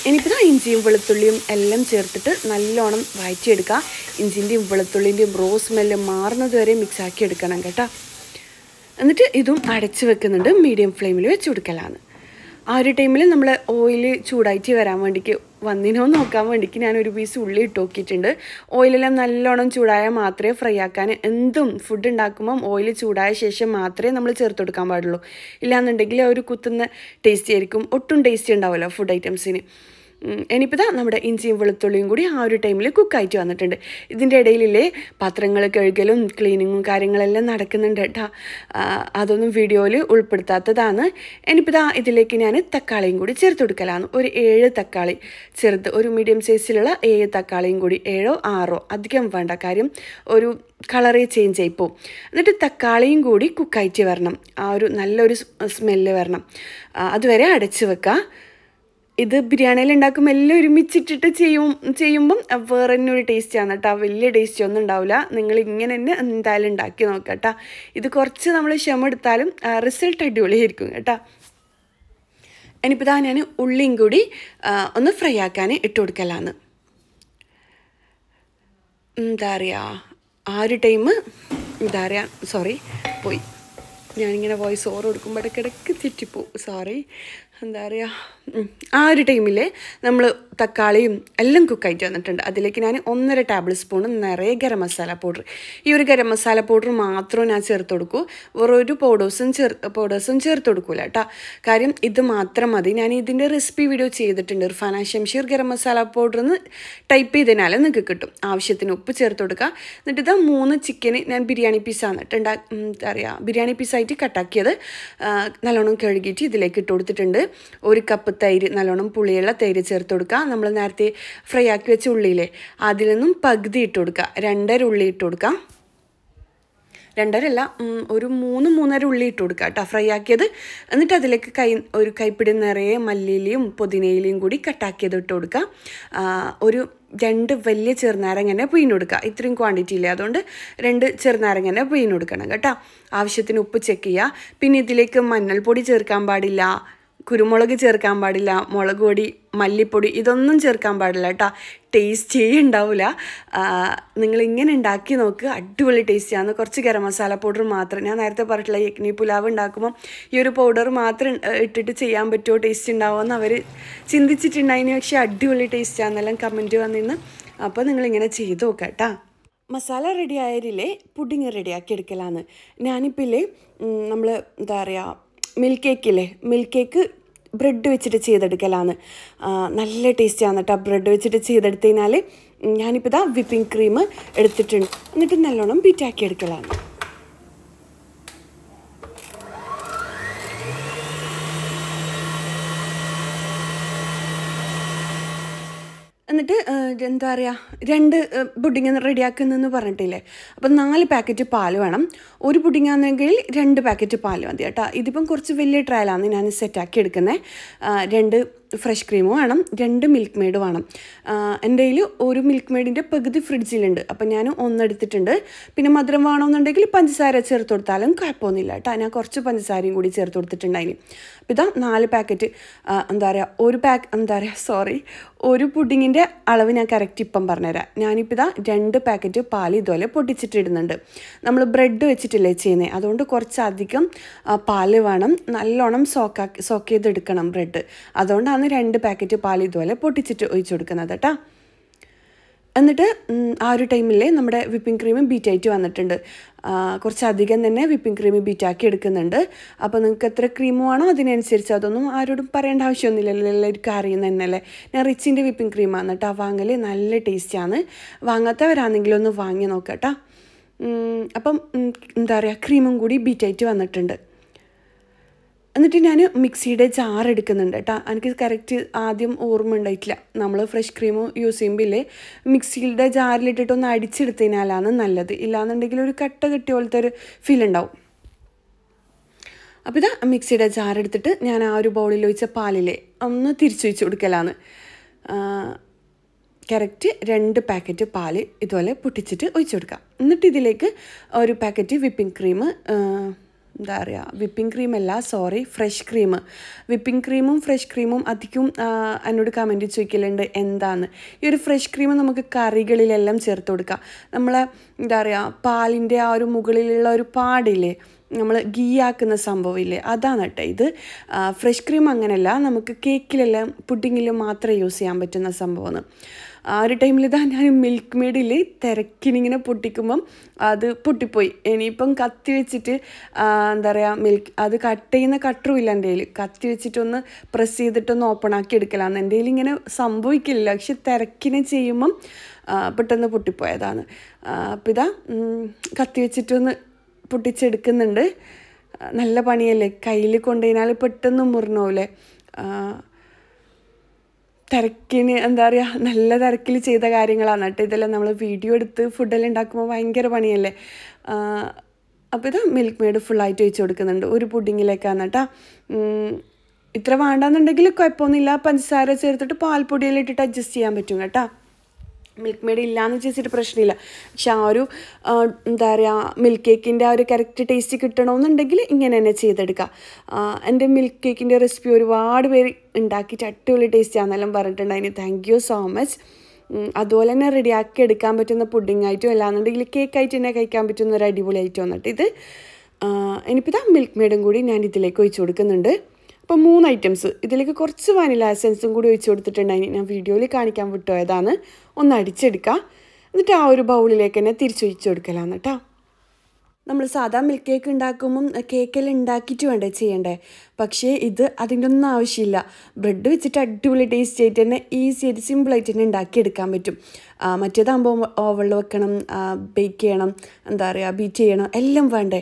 ഇനിയിപ്പോൾ ഇഞ്ചിയും വെളുത്തുള്ളിയും എല്ലാം ചേർത്തിട്ട് നല്ലോണം വഴറ്റിയെടുക്കുക ഇഞ്ചിൻ്റെയും വെളുത്തുള്ളിൻ്റെയും റോസ് സ്മെല്ല് മാറുന്നത് വരെ മിക്സാക്കി എടുക്കണം കേട്ടോ എന്നിട്ട് ഇതും അടച്ച് വെക്കുന്നുണ്ട് മീഡിയം ഫ്ലെയിമിൽ വെച്ച് കൊടുക്കലാണ് ആ ഒരു ടൈമിൽ നമ്മൾ ഓയിൽ ചൂടായിട്ട് വരാൻ വേണ്ടിക്ക് വന്നിനോ നോക്കാൻ വേണ്ടിക്ക് ഞാൻ ഒരു പീസ് ഉള്ളി ഇട്ട് നോക്കിയിട്ടുണ്ട് ഓയിലെല്ലാം നല്ലോണം ചൂടായാൽ മാത്രമേ ഫ്രൈ ആക്കാൻ എന്തും ഫുഡ് ഉണ്ടാക്കുമ്പം ഓയിൽ ചൂടായ ശേഷം മാത്രമേ നമ്മൾ ചേർത്ത് കൊടുക്കാൻ പാടുള്ളൂ ഇല്ലാന്നുണ്ടെങ്കിൽ ഒരു കുത്തുന്ന ടേസ്റ്റി ആയിരിക്കും ഒട്ടും ടേസ്റ്റി ഉണ്ടാവുമല്ലോ ഫുഡ് ഐറ്റംസിന് ഇനിയിപ്പോൾ നമ്മുടെ ഇഞ്ചിയും വെളുത്തുള്ളിയും കൂടി ആ ഒരു ടൈമിൽ കുക്കായിട്ട് വന്നിട്ടുണ്ട് ഇതിൻ്റെ ഇടയിലില്ലേ പാത്രങ്ങൾ കഴുകലും ക്ലീനിങ്ങും കാര്യങ്ങളെല്ലാം നടക്കുന്നുണ്ട് കേട്ടോ അതൊന്നും വീഡിയോയിൽ ഉൾപ്പെടുത്താത്തതാണ് ഇനിയിപ്പോൾ ഇതാ ഇതിലേക്ക് ഞാൻ തക്കാളിയും കൂടി ചേർത്ത് കൊടുക്കലാണ് ഒരു ഏഴ് തക്കാളി ചെറുത് ഒരു മീഡിയം സൈസിലുള്ള ഏഴ് തക്കാളിയും കൂടി ഏഴോ ആറോ അധികം വേണ്ട കാര്യം ഒരു കളറേ ചേഞ്ച് ആയിപ്പോൾ എന്നിട്ട് തക്കാളിയും കൂടി കുക്കായിട്ട് വരണം ആ ഒരു നല്ലൊരു സ്മെല്ല് വരണം അതുവരെ അടച്ചു വെക്കുക ഇത് ബിരിയാണിയിൽ ഉണ്ടാക്കും എല്ലാം ഒരുമിച്ചിട്ടിട്ട് ചെയ്യും ചെയ്യുമ്പം വേറെ തന്നെ ഒരു ടേസ്റ്റാണ് കേട്ടോ വലിയ ടേസ്റ്റ് ഒന്നും ഉണ്ടാവില്ല നിങ്ങൾ ഇങ്ങനെ തന്നെ എന്തായാലും ഉണ്ടാക്കി നോക്കാം കേട്ടോ ഇത് കുറച്ച് നമ്മൾ ക്ഷമ എടുത്താലും റിസൾട്ട് അടിപൊളിയായിരിക്കും കേട്ടോ ഇനിയിപ്പോൾ ഇതാ ഞാൻ ഉള്ളിയും കൂടി ഒന്ന് ഫ്രൈ ആക്കാൻ ഇട്ട് കൊടുക്കലാണ് എന്താ പറയുക ആ ഒരു ടൈം എന്താ പറയുക സോറി പോയി ഞാനിങ്ങനെ വോയിസ് സോറ് കൊടുക്കുമ്പോൾ ഇടയ്ക്കിടയ്ക്ക് തെറ്റിപ്പോവും സോറി എന്താ പറയുക ആ ഒരു ടൈമിൽ നമ്മൾ തക്കാളിയും എല്ലാം കുക്കായിട്ട് വന്നിട്ടുണ്ട് അതിലേക്ക് ഞാൻ ഒന്നര ടേബിൾ സ്പൂൺ നിറയെ ഗരം മസാല പൗഡർ ഈ ഒരു ഗരം മസാല പൗഡർ മാത്രം ഞാൻ ചേർത്ത് കൊടുക്കൂ വേറൊരു പൗഡേഴ്സും ചേർ പൗഡേഴ്സും ചേർത്ത് കൊടുക്കൂല കേട്ടോ കാര്യം ഇത് മാത്രം മതി ഞാൻ ഇതിൻ്റെ റെസിപ്പി വീഡിയോ ചെയ്തിട്ടുണ്ട് ഇർഫാന ഷംഷീർ ഗരം മസാല പൗഡർ എന്ന് ടൈപ്പ് ചെയ്തതിനാൽ നിങ്ങൾക്ക് കിട്ടും ആവശ്യത്തിന് ഉപ്പ് ചേർത്ത് കൊടുക്കുക എന്നിട്ട് ഇതാ മൂന്ന് ചിക്കൻ ഞാൻ ബിരിയാണി പീസാണ് ഉണ്ടാ എന്താ പറയുക ബിരിയാണി പീസായിട്ട് കട്ടാക്കിയത് നല്ലോണം കഴുകിയിട്ട് ഇതിലേക്ക് ഇട്ട് കൊടുത്തിട്ടുണ്ട് ഒരു കപ്പ് തൈര് നല്ലോണം പുളിയുള്ള തൈര് ചേർത്ത് കൊടുക്കുക നമ്മൾ നേരത്തെ ഫ്രൈ ആക്കി വെച്ച ഉള്ളിയിലെ അതിൽ നിന്നും പകുതി ഇട്ട് കൊടുക്കുക രണ്ടര ഉള്ളി ഇട്ട് കൊടുക്കുക രണ്ടരല്ല ഒരു മൂന്ന് മൂന്നര ഉള്ളി ഇട്ട് കൊടുക്കുക കേട്ടോ ഫ്രൈ ആക്കിയത് എന്നിട്ട് അതിലേക്ക് കൈ ഒരു കൈപ്പിടി നിറയെ മല്ലിയിലയും പുതിനയിലയും കൂടി കട്ടാക്കിയത് ഇട്ട് കൊടുക്കുക ഒരു രണ്ട് വലിയ ചെറുനാരങ്ങനെ പിഴിഞ്ഞെടുക്കുക ഇത്രയും ക്വാണ്ടിറ്റി ഇല്ല അതുകൊണ്ട് രണ്ട് ചെറുനാരങ്ങനെ പിഴിഞ്ഞെടുക്കണം കേട്ടോ ആവശ്യത്തിന് ഉപ്പ് ചെക്ക് ചെയ്യുക പിന്നെ ഇതിലേക്ക് മഞ്ഞൾപ്പൊടി ചേർക്കാൻ പാടില്ല കുരുമുളക് ചേർക്കാൻ പാടില്ല മുളക് പൊടി മല്ലിപ്പൊടി ഇതൊന്നും ചേർക്കാൻ പാടില്ല കേട്ടോ ടേസ്റ്റേ ഉണ്ടാവില്ല നിങ്ങൾ ഇങ്ങനെ ഉണ്ടാക്കി നോക്ക് അടിപൊളി ടേസ്റ്റിയാണ് കുറച്ച് ഗരം മസാല പൗഡർ മാത്രം ഞാൻ നേരത്തെ പറഞ്ഞിട്ടില്ല യഗ്നി പുലാവ് ഉണ്ടാക്കുമ്പോൾ ഈ ഒരു പൗഡർ മാത്രം ഇട്ടിട്ട് ചെയ്യാൻ പറ്റുമോ ടേസ്റ്റ് ഉണ്ടാവുമെന്ന് അവർ ചിന്തിച്ചിട്ടുണ്ടായിന് പക്ഷേ അടിപൊളി ടേസ്റ്റാണെന്നെല്ലാം കമൻറ്റ് വന്നിന്ന് അപ്പോൾ നിങ്ങളിങ്ങനെ ചെയ്ത് നോക്കാം കേട്ടോ മസാല റെഡി ആയതിലേ പുഡിങ് റെഡിയാക്കി എടുക്കലാണ് ഞാനിപ്പോൾ ഇല്ലേ നമ്മൾ എന്താ പറയുക മിൽക്ക് കേക്കില്ലേ മിൽക്ക് കേക്ക് ബ്രെഡ് വെച്ചിട്ട് ചെയ്തെടുക്കലാണ് നല്ല ടേസ്റ്റിയാണ് കേട്ടോ ബ്രെഡ് വെച്ചിട്ട് ചെയ്തെടുത്തതിനാൽ ഞാനിപ്പോൾ ഇതാ വിപ്പിംഗ് ക്രീം എടുത്തിട്ടുണ്ട് എന്നിട്ട് നല്ലോണം ബീറ്റാക്കി എടുക്കലാണ് എന്നിട്ട് എന്താ പറയുക രണ്ട് പുഡിങ് റെഡിയാക്കുന്നതെന്ന് പറഞ്ഞിട്ടില്ലേ അപ്പോൾ നാല് പാക്കറ്റ് പാൽ വേണം ഒരു പുഡിങ് ആണെങ്കിൽ രണ്ട് പാക്കറ്റ് പാൽ മതി കേട്ടോ ഇതിപ്പം കുറച്ച് വലിയ ട്രയലാണ് ഞാൻ സെറ്റാക്കി എടുക്കുന്നത് രണ്ട് ഫ്രഷ് ക്രീം വേണം രണ്ട് മിൽക്ക് മെയ്ഡ് വേണം എൻ്റെ കയ്യിൽ ഒരു മിൽക്ക് മെയ്ഡിൻ്റെ പകുതി ഫ്രിഡ്ജിലുണ്ട് അപ്പം ഞാൻ ഒന്നെടുത്തിട്ടുണ്ട് പിന്നെ മധുരം വേണമെന്നുണ്ടെങ്കിൽ പഞ്ചസാര ചേർത്ത് കൊടുത്താലും കുഴപ്പമൊന്നുമില്ല കേട്ടോ ഞാൻ കുറച്ച് പഞ്ചസാരയും കൂടി ചേർത്ത് കൊടുത്തിട്ടുണ്ട് അതിന് അപ്പം ഇതാ നാല് പാക്കറ്റ് എന്താ പറയുക ഒരു പാക്ക് എന്താ പറയുക സോറി ഒരു പുഡിങ്ങിൻ്റെ അളവ് ഞാൻ കറക്റ്റ് ഇപ്പം പറഞ്ഞുതരാം ഞാനിപ്പോൾ ഇതാ രണ്ട് പാക്കറ്റ് പാൽ ഇതുപോലെ പൊട്ടിച്ചിട്ടിടുന്നുണ്ട് നമ്മൾ ബ്രെഡ് വെച്ചിട്ടില്ലേ ചെയ്യുന്നത് അതുകൊണ്ട് കുറച്ചധികം പാൽ വേണം നല്ലോണം സോക്കാക്കി സോക്ക് ചെയ്തെടുക്കണം ബ്രെഡ് അതുകൊണ്ടാണ് അതിലേക്കാണ് രണ്ട് പാക്കറ്റ് പാൽ ഇതുപോലെ പൊട്ടിച്ചിട്ട് ഒഴിച്ചു കൊടുക്കുന്നത് കേട്ടോ എന്നിട്ട് ആ ഒരു ടൈമിൽ നമ്മുടെ വിപ്പിംഗ് ക്രീം ബീറ്റായിട്ട് വന്നിട്ടുണ്ട് കുറച്ചധികം തന്നെ വിപ്പിംഗ് ക്രീം ബീറ്റാക്കി എടുക്കുന്നുണ്ട് അപ്പോൾ നിങ്ങൾക്ക് എത്ര ക്രീം വേണോ അതിനനുസരിച്ച് അതൊന്നും ആരോടും പറയേണ്ട ആവശ്യമൊന്നുമില്ലല്ലോ എല്ലാവർക്കും അറിയുന്ന തന്നെയല്ലേ ഞാൻ റിച്ചിൻ്റെ വിപ്പിംഗ് ക്രീമാണ് കേട്ടോ വാങ്ങൽ നല്ല ടേസ്റ്റിയാണ് വാങ്ങാത്തവരാണെങ്കിലും ഒന്ന് വാങ്ങി നോക്കാം കേട്ടോ അപ്പം എന്താ പറയുക ക്രീമും കൂടി ബീറ്റായിട്ട് വന്നിട്ടുണ്ട് എന്നിട്ട് ഞാൻ മിക്സിയുടെ ജാർ എടുക്കുന്നുണ്ട് കേട്ടോ എനിക്ക് കറക്റ്റ് ആദ്യം ഓർമ്മ ഉണ്ടായിട്ടില്ല നമ്മൾ ഫ്രഷ് ക്രീം യൂസ് ചെയ്യുമ്പോൾ ഇല്ലേ മിക്സിയുടെ ജാറിലിട്ടിട്ടൊന്ന് അടിച്ചെടുത്തതിനാലാണ് നല്ലത് ഇല്ലാന്നുണ്ടെങ്കിൽ ഒരു കട്ട കെട്ടിയ പോലത്തെ ഒരു ഫീൽ ഉണ്ടാവും അപ്പോൾ ഇതാ മിക്സിയുടെ ജാർ എടുത്തിട്ട് ഞാൻ ആ ഒരു ബൗളിൽ ഒഴിച്ച പാലിലെ ഒന്ന് തിരിച്ചു വെച്ച് കൊടുക്കലാണ് കറക്റ്റ് രണ്ട് പാക്കറ്റ് പാൽ ഇതുപോലെ പൊട്ടിച്ചിട്ട് ഒഴിച്ചു കൊടുക്കാം എന്നിട്ട് ഇതിലേക്ക് ഒരു പാക്കറ്റ് വിപ്പിംഗ് ക്രീം എന്താ പറയുക വിപ്പിംഗ് ക്രീം അല്ല സോറി ഫ്രഷ് ക്രീം വിപ്പിംഗ് ക്രീമും ഫ്രഷ് ക്രീമും അധികം എന്നോട് കമൻറ്റ് ചോദിക്കലുണ്ട് എന്താന്ന് ഈ ഒരു ഫ്രഷ് ക്രീം നമുക്ക് കറികളിലെല്ലാം ചേർത്ത് കൊടുക്കാം നമ്മൾ എന്താ പറയുക പാലിൻ്റെ ആ ഒരു മുകളിലുള്ള ഒരു പാടില്ലേ നമ്മൾ ഗീ ആക്കുന്ന സംഭവമില്ലേ അതാണ് കേട്ടോ ഇത് ഫ്രഷ് ക്രീം അങ്ങനെയല്ല നമുക്ക് കേക്കിലെല്ലാം പുഡിങ്ങിലും മാത്രമേ യൂസ് ചെയ്യാൻ പറ്റുന്ന സംഭവമാണ് ആ ഒരു ടൈമിൽ ഇതാ ഞാൻ മിൽക്ക് മെയ്ഡിൽ തിരക്കിനിങ്ങനെ പൊട്ടിക്കുമ്പം അത് പൊട്ടിപ്പോയി ഇനിയിപ്പം കത്തി വെച്ചിട്ട് എന്താ പറയുക മിൽക്ക് അത് കട്ട് ചെയ്യുന്ന കട്ടറും ഇല്ല എൻ്റെ കയ്യിൽ കത്തി വെച്ചിട്ടൊന്ന് പ്രസ് ചെയ്തിട്ടൊന്ന് ഓപ്പൺ ആക്കി എടുക്കലാണ് എൻ്റെ കയ്യിൽ ഇങ്ങനെ സംഭവിക്കില്ല പക്ഷെ തിരക്കിനെ ചെയ്യുമ്പം പെട്ടെന്ന് പൊട്ടിപ്പോയതാണ് അപ്പം ഇതാ കത്തി വെച്ചിട്ടൊന്ന് പൊട്ടിച്ചെടുക്കുന്നുണ്ട് നല്ല പണിയല്ലേ കയ്യിൽ കൊണ്ടുകഴിഞ്ഞാൽ പെട്ടെന്ന് മുറിഞ്ഞോലെ തിരക്കിന് എന്താ പറയുക നല്ല തിരക്കിൽ ചെയ്ത കാര്യങ്ങളാണ് കേട്ടോ ഇതെല്ലാം നമ്മൾ വീഡിയോ എടുത്ത് ഫുഡെല്ലാം ഉണ്ടാക്കുമ്പോൾ ഭയങ്കര പണിയല്ലേ അപ്പോൾ ഇത് മിൽക്ക് മെയ്ഡ് ഫുള്ളായിട്ട് ഒഴിച്ച് കൊടുക്കുന്നുണ്ട് ഒരു പുഡിങ്ങിലേക്കാണ് കേട്ടോ ഇത്ര വേണ്ടാന്നുണ്ടെങ്കിൽ കുഴപ്പമൊന്നുമില്ല പഞ്ചസാര ചേർത്തിട്ട് പാൽപ്പൊടിയിലിട്ടിട്ട് അഡ്ജസ്റ്റ് ചെയ്യാൻ പറ്റും കേട്ടോ മിൽക്ക് മെയ്ഡ് ഇല്ലയെന്ന് വെച്ചിട്ട് പ്രശ്നമില്ല പക്ഷെ ആ ഒരു എന്താ പറയുക മിൽക്ക് കേക്കിൻ്റെ ആ ഒരു കറക്റ്റ് ടേസ്റ്റ് കിട്ടണമെന്നുണ്ടെങ്കിൽ ഇങ്ങനെ തന്നെ ചെയ്തെടുക്കുക എൻ്റെ മിൽക്ക് കേക്കിൻ്റെ റെസിപ്പി ഒരുപാട് പേര് ഉണ്ടാക്കിയിട്ട് അടിപൊളി ടേസ്റ്റ് ആണെന്നെല്ലാം അതിന് താങ്ക് യു സോ മച്ച് അതുപോലെ തന്നെ റെഡിയാക്കി എടുക്കാൻ പറ്റുന്ന പുഡിംഗ് ആയിട്ടും അല്ലാന്നുണ്ടെങ്കിൽ ആയിട്ട് തന്നെ കഴിക്കാൻ പറ്റുന്ന ഒരു അടിപൊളി ആയിട്ട് വന്നിട്ട് ഇത് എനിക്കിപ്പോൾ ഇതാ മിൽക്ക് മെയ്ഡും കൂടി ഞാൻ ഇതിലേക്ക് ഒഴിച്ചു കൊടുക്കുന്നുണ്ട് അപ്പോൾ മൂന്ന് ഐറ്റംസ് ഇതിലേക്ക് കുറച്ച് വാനില എസൻസും കൂടി ഒഴിച്ച് കൊടുത്തിട്ടുണ്ടായി ഞാൻ വീഡിയോയിൽ കാണിക്കാൻ വിട്ടുപോയതാണ് ഒന്ന് അടിച്ചെടുക്കുക എന്നിട്ട് ആ ഒരു ബൗളിലേക്ക് തന്നെ തിരിച്ചൊഴിച്ച് കൊടുക്കലാണ് കേട്ടോ നമ്മൾ സാധാ മിൽക്ക് കേക്ക് ഉണ്ടാക്കുമ്പം കേക്കെല്ലാം ഉണ്ടാക്കിയിട്ട് വേണ്ടേ ചെയ്യണ്ടേ പക്ഷേ ഇത് അതിൻ്റെ ഒന്നും ആവശ്യമില്ല ബ്രെഡ് വെച്ചിട്ട് അടിപൊളി ടേസ്റ്റ് ആയിട്ട് തന്നെ ഈസി ആയിട്ട് സിമ്പിളായിട്ട് തന്നെ ഉണ്ടാക്കിയെടുക്കാൻ പറ്റും മറ്റേതാകുമ്പോൾ ഓവളിൽ വെക്കണം ബേക്ക് ചെയ്യണം എന്താ പറയുക ബീറ്റ് ചെയ്യണം എല്ലാം വേണ്ടേ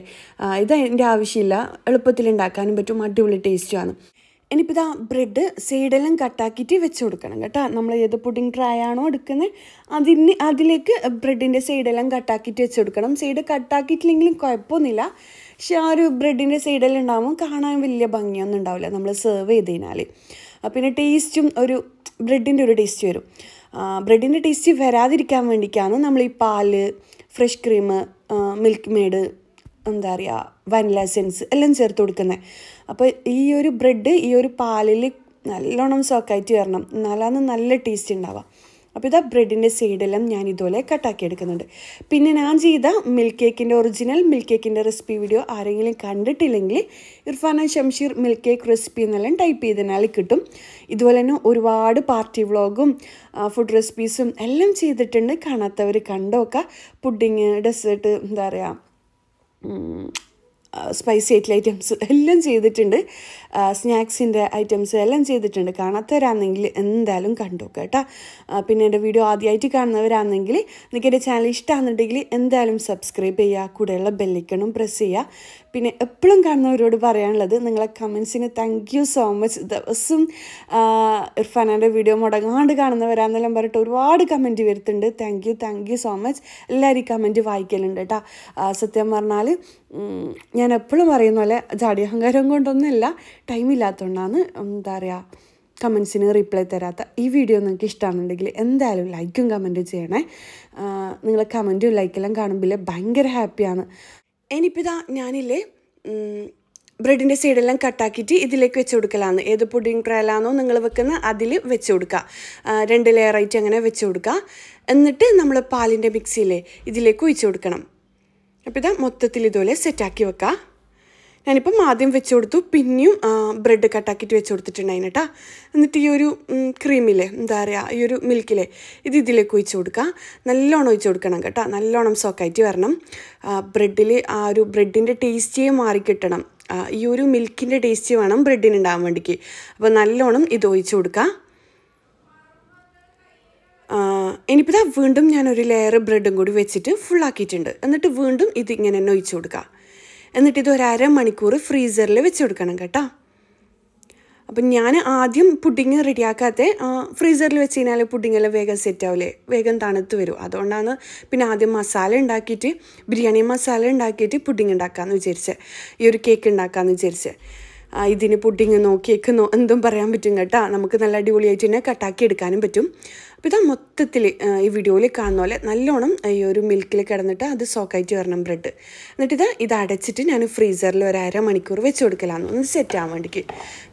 ഇത് അതിൻ്റെ ആവശ്യമില്ല എളുപ്പത്തിൽ ഉണ്ടാക്കാനും പറ്റും അടിപൊളി ടേസ്റ്റുമാണ് ഇനിയിപ്പോൾ ഇതാ ബ്രെഡ് സൈഡെല്ലാം കട്ടാക്കിയിട്ട് വെച്ച് കൊടുക്കണം കേട്ടോ നമ്മൾ ഏത് പുഡിംഗ് ട്രൈ ആണോ എടുക്കുന്നത് അതിന് അതിലേക്ക് ബ്രെഡിൻ്റെ സൈഡെല്ലാം കട്ടാക്കിയിട്ട് വെച്ച് കൊടുക്കണം സൈഡ് കട്ടാക്കിയിട്ടില്ലെങ്കിലും കുഴപ്പമൊന്നുമില്ല പക്ഷെ ആ ഒരു ബ്രെഡിൻ്റെ സൈഡെല്ലാം ഉണ്ടാകുമ്പോൾ കാണാൻ വലിയ ഭംഗിയൊന്നും ഉണ്ടാവില്ല നമ്മൾ സെർവ് ചെയ്ത് കഴിഞ്ഞാൽ പിന്നെ ടേസ്റ്റും ഒരു ബ്രെഡിൻ്റെ ഒരു ടേസ്റ്റ് വരും ബ്രെഡിൻ്റെ ടേസ്റ്റ് വരാതിരിക്കാൻ വേണ്ടിയിട്ടാണ് നമ്മൾ ഈ പാല് ഫ്രഷ് ക്രീം മിൽക്ക് മെയ്ഡ് എന്താ പറയുക വനില എസെൻസ് എല്ലാം ചേർത്ത് കൊടുക്കുന്നത് അപ്പോൾ ഈ ഒരു ബ്രെഡ് ഈ ഒരു പാലിൽ നല്ലോണം സോക്കായിട്ട് വരണം എന്നാലാന്ന് നല്ല ടേസ്റ്റ് ഉണ്ടാവുക അപ്പോൾ ഇതാ ബ്രെഡിൻ്റെ സൈഡെല്ലാം ഞാൻ ഇതുപോലെ കട്ടാക്കി എടുക്കുന്നുണ്ട് പിന്നെ ഞാൻ ചെയ്ത മിൽക്ക് കേക്കിൻ്റെ ഒറിജിനൽ മിൽക്ക് കേക്കിൻ്റെ റെസിപ്പി വീഡിയോ ആരെങ്കിലും കണ്ടിട്ടില്ലെങ്കിൽ Irfana Shamsheer milk cake recipe എന്നെല്ലാം ടൈപ്പ് ചെയ്തതിനാൽ കിട്ടും ഇതുപോലെ തന്നെ ഒരുപാട് പാർട്ടി വ്ളോഗും ഫുഡ് റെസിപ്പീസും എല്ലാം ചെയ്തിട്ടുണ്ട് കാണാത്തവർ കണ്ടോക്കുക പുഡിങ് ഡെസേർട്ട് എന്താ പറയുക സ്പൈസി ആയിട്ടുള്ള ഐറ്റംസ് എല്ലാം ചെയ്തിട്ടുണ്ട് സ്നാക്സിൻ്റെ ഐറ്റംസ് എല്ലാം ചെയ്തിട്ടുണ്ട് കാണാത്തവരാണെങ്കിൽ എന്തായാലും കണ്ടു കേട്ടോ പിന്നെ എൻ്റെ വീഡിയോ ആദ്യമായിട്ട് കാണുന്നവരാണെങ്കിൽ എൻ്റെ ചാനൽ ഇഷ്ടമാണെന്നുണ്ടെങ്കിൽ എന്തായാലും സബ്സ്ക്രൈബ് ചെയ്യുക കൂടെയുള്ള ബെല്ലിക്കണം പ്രസ് ചെയ്യുക പിന്നെ എപ്പോഴും കാണുന്നവരോട് പറയാനുള്ളത് നിങ്ങളെ കമൻസിന് താങ്ക് യു സോ മച്ച് ദിവസം ഇർഫാനാൻ്റെ വീഡിയോ മുടങ്ങാണ്ട് കാണുന്നവരാണെന്നെല്ലാം പറഞ്ഞിട്ട് ഒരുപാട് കമൻറ്റ് വരുത്തുന്നുണ്ട് thank you thank you so much എല്ലാവരും കമൻറ്റ് വായിക്കലുണ്ട് കേട്ടോ സത്യം പറഞ്ഞാൽ ഞാൻ എപ്പോഴും പറയുന്ന പോലെ ജാടി അഹങ്കാരം കൊണ്ടൊന്നുമില്ല ടൈമില്ലാത്തതുകൊണ്ടാണ് എന്താ പറയുക കമൻസിന് റിപ്ലൈ തരാത്ത ഈ വീഡിയോ നിങ്ങൾക്ക് ഇഷ്ടമാണെന്നുണ്ടെങ്കിൽ എന്തായാലും ലൈക്കും കമൻറ്റും ചെയ്യണേ നിങ്ങൾ കമൻറ്റും ലൈക്കെല്ലാം കാണുമ്പോൾ ഭയങ്കര ഹാപ്പിയാണ് ഇനിയിപ്പോൾ ഇതാ ഞാനില്ലേ ബ്രെഡിൻ്റെ സൈഡെല്ലാം കട്ടാക്കിയിട്ട് ഇതിലേക്ക് വെച്ച് കൊടുക്കലാണ് ഏത് പുഡിംഗ് ട്രയലാണോ നിങ്ങൾ വെക്കുന്ന അതിൽ വെച്ച് കൊടുക്കുക രണ്ട് ലെയറായിട്ട് അങ്ങനെ വെച്ച് കൊടുക്കുക എന്നിട്ട് നമ്മൾ പാലിൻ്റെ മിക്സിയിലെ ഇതിലേക്ക് ഒഴിച്ച് കൊടുക്കണം അപ്പോൾ ഇതാ മൊത്തത്തിൽ ഇതുപോലെ സെറ്റാക്കി വെക്കുക ഞാനിപ്പം ആദ്യം വെച്ച് കൊടുത്തു പിന്നെയും ബ്രെഡ് കട്ടാക്കിയിട്ട് വെച്ച് കൊടുത്തിട്ടുണ്ടായിന് കേട്ടോ എന്നിട്ട് ഈ ഒരു ക്രീമിലെ എന്താ പറയുക ഈ ഒരു മിൽക്കിലെ ഇത് ഇതിലേക്ക് ഒഴിച്ച് കൊടുക്കുക നല്ലോണം ഒഴിച്ച് കൊടുക്കണം കേട്ടോ നല്ലോണം സോക്കായിട്ട് വരണം ബ്രെഡിൽ ആ ഒരു ബ്രെഡിൻ്റെ ടേസ്റ്റിയെ മാറിക്കിട്ടണം ഈ ഒരു മിൽക്കിൻ്റെ ടേസ്റ്റ് വേണം ബ്രെഡിന് ഉണ്ടാകാൻ വേണ്ടിക്ക് അപ്പോൾ നല്ലോണം ഇത് ഒഴിച്ച് കൊടുക്കുക ഇനിയിപ്പോൾ വീണ്ടും ഞാനൊരു ലെയർ ബ്രെഡും കൂടി വെച്ചിട്ട് ഫുള്ളാക്കിയിട്ടുണ്ട് എന്നിട്ട് വീണ്ടും ഇതിങ്ങനെ തന്നെ ഒഴിച്ച് കൊടുക്കുക എന്നിട്ട് ഇത് ഒരു അരമണിക്കൂർ ഫ്രീസറിൽ വെച്ച് കൊടുക്കണം കേട്ടോ അപ്പം ഞാൻ ആദ്യം പുഡിങ് റെഡിയാക്കാത്ത ഫ്രീസറിൽ വെച്ച് കഴിഞ്ഞാൽ പുഡിങ്ങെല്ലാം വേഗം സെറ്റ് ആവില്ലേ വേഗം തണുത്ത് വരും അതുകൊണ്ടാണ് പിന്നെ ആദ്യം മസാല ഉണ്ടാക്കിയിട്ട് ബിരിയാണി മസാല ഉണ്ടാക്കിയിട്ട് പുഡിങ് ഉണ്ടാക്കാമെന്ന് വിചാരിച്ച് ഈ ഒരു കേക്ക് ഉണ്ടാക്കാമെന്ന് വിചാരിച്ച് ഇതിന് പുഡിങ് നോ കേക്ക് നോ എന്തും പറയാൻ പറ്റും കേട്ടോ നമുക്ക് നല്ല അടിപൊളിയായിട്ട് തന്നെ കട്ടാക്കി എടുക്കാനും പറ്റും അപ്പോൾ ഇതാ മൊത്തത്തിൽ ഈ വീഡിയോയിൽ കാണുന്ന പോലെ നല്ലോണം ഈ ഒരു മിൽക്കിൽ കിടന്നിട്ട് അത് സോക്കായിട്ട് വരണം ബ്രെഡ് എന്നിട്ട് ഇത് ഇത് അടച്ചിട്ട് ഞാൻ ഫ്രീസറിൽ ഒരു അര മണിക്കൂർ വെച്ച് കൊടുക്കലാന്ന് ഒന്ന് സെറ്റ് ആവാൻ വേണ്ടിക്ക്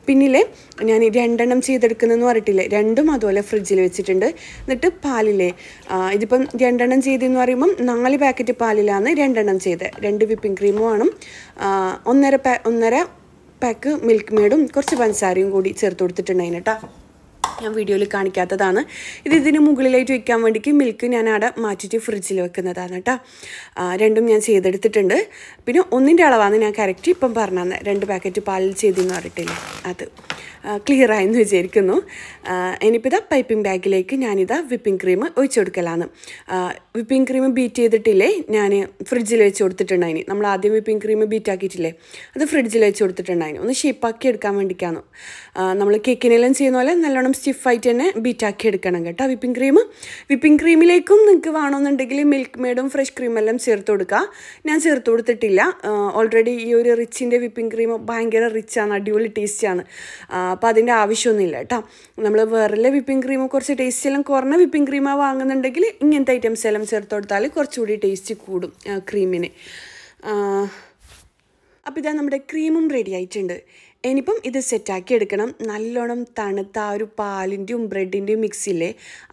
പിന്നിലെ ഞാൻ രണ്ടെണ്ണം ചെയ്തെടുക്കുന്നതെന്ന് പറഞ്ഞിട്ടില്ല രണ്ടും അതുപോലെ ഫ്രിഡ്ജിൽ വെച്ചിട്ടുണ്ട് എന്നിട്ട് പാലിലെ ഇതിപ്പം രണ്ടെണ്ണം ചെയ്തെന്ന് പറയുമ്പം നാല് പാക്കറ്റ് പാലിലാണ് രണ്ടെണ്ണം ചെയ്തത് രണ്ട് വിപ്പിംഗ് ക്രീമും ആണ് ഒന്നര പാ ഒന്നര പാക്ക് മിൽക്ക് മെയ്ഡും കുറച്ച് പഞ്ചസാരയും കൂടി ചേർത്ത് കൊടുത്തിട്ടുണ്ട് ഞാൻ വീഡിയോയിൽ കാണിക്കാത്തതാണ് ഇത് ഇതിന് മുകളിലേക്ക് വയ്ക്കാൻ വേണ്ടിയിട്ട് മിൽക്ക് ഞാൻ അവിടെ മാറ്റിയിട്ട് ഫ്രിഡ്ജിൽ വെക്കുന്നതാണ് കേട്ടോ രണ്ടും ഞാൻ ചെയ്തെടുത്തിട്ടുണ്ട് പിന്നെ ഒന്നിൻ്റെ അളവാണ് ഞാൻ കറക്റ്റ് ഇപ്പം പറഞ്ഞു തന്നെ രണ്ട് പാക്കറ്റ് പാലിൽ ചെയ്തെന്ന് പറഞ്ഞിട്ടില്ലേ അത് ക്ലിയറായെന്ന് വിചാരിക്കുന്നു ഇനിയിപ്പോൾ ഇതാ പൈപ്പിംഗ് ബാഗിലേക്ക് ഞാനിതാ വിപ്പിംഗ് ക്രീം ഒഴിച്ചു കൊടുക്കലാണ് വിപ്പിംഗ് ക്രീം ബീറ്റ് ചെയ്തിട്ടില്ലേ ഞാൻ ഫ്രിഡ്ജിൽ വെച്ച് കൊടുത്തിട്ടുണ്ടായിന് നമ്മൾ ആദ്യം വിപ്പിംഗ് ക്രീം ബീറ്റ് ആക്കിയിട്ടില്ലേ അത് ഫ്രിഡ്ജിൽ വെച്ച് കൊടുത്തിട്ടുണ്ടായിന് ഒന്ന് ഷേപ്പാക്കി എടുക്കാൻ വേണ്ടിക്കാന്ന് നമ്മൾ കേക്കിനെല്ലാം ചെയ്യുന്ന പോലെ നല്ലോണം സ്റ്റിഫായിട്ട് തന്നെ ബീറ്റാക്കി എടുക്കണം കേട്ടോ വിപ്പിംഗ് ക്രീം വിപ്പിംഗ് ക്രീമിലേക്കും നിങ്ങൾക്ക് വേണമെന്നുണ്ടെങ്കിൽ മിൽക്ക് മെയ്ഡും ഫ്രഷ് ക്രീമെല്ലാം ചേർത്ത് കൊടുക്കുക ഞാൻ ചേർത്ത് കൊടുത്തിട്ടില്ല ഓൾറെഡി ഈ ഒരു റിച്ചിൻ്റെ വിപ്പിംഗ് ക്രീം ഭയങ്കര റിച്ചാണ് അടിപൊളി ടേസ്റ്റാണ് അപ്പോൾ അതിൻ്റെ ആവശ്യമൊന്നുമില്ല കേട്ടോ നമ്മൾ വേറെ വിപ്പിംഗ് ക്രീം കുറച്ച് ടേസ്റ്റ് എല്ലാം കുറഞ്ഞ വിപ്പിംഗ് ക്രീമാണ് വാങ്ങുന്നുണ്ടെങ്കിൽ ഇങ്ങനത്തെ ഐറ്റംസ് എല്ലാം ചേർത്ത് കൊടുത്താൽ കുറച്ചുകൂടി ടേസ്റ്റ് കൂടും ക്രീമിന് അപ്പോൾ ഇതാ നമ്മുടെ ക്രീമും റെഡി ആയിട്ടുണ്ട് ഇനിയിപ്പം ഇത് സെറ്റാക്കി എടുക്കണം നല്ലോണം തണുത്ത ആ ഒരു പാലിൻ്റെയും ബ്രെഡിൻ്റെയും മിക്സില്ലേ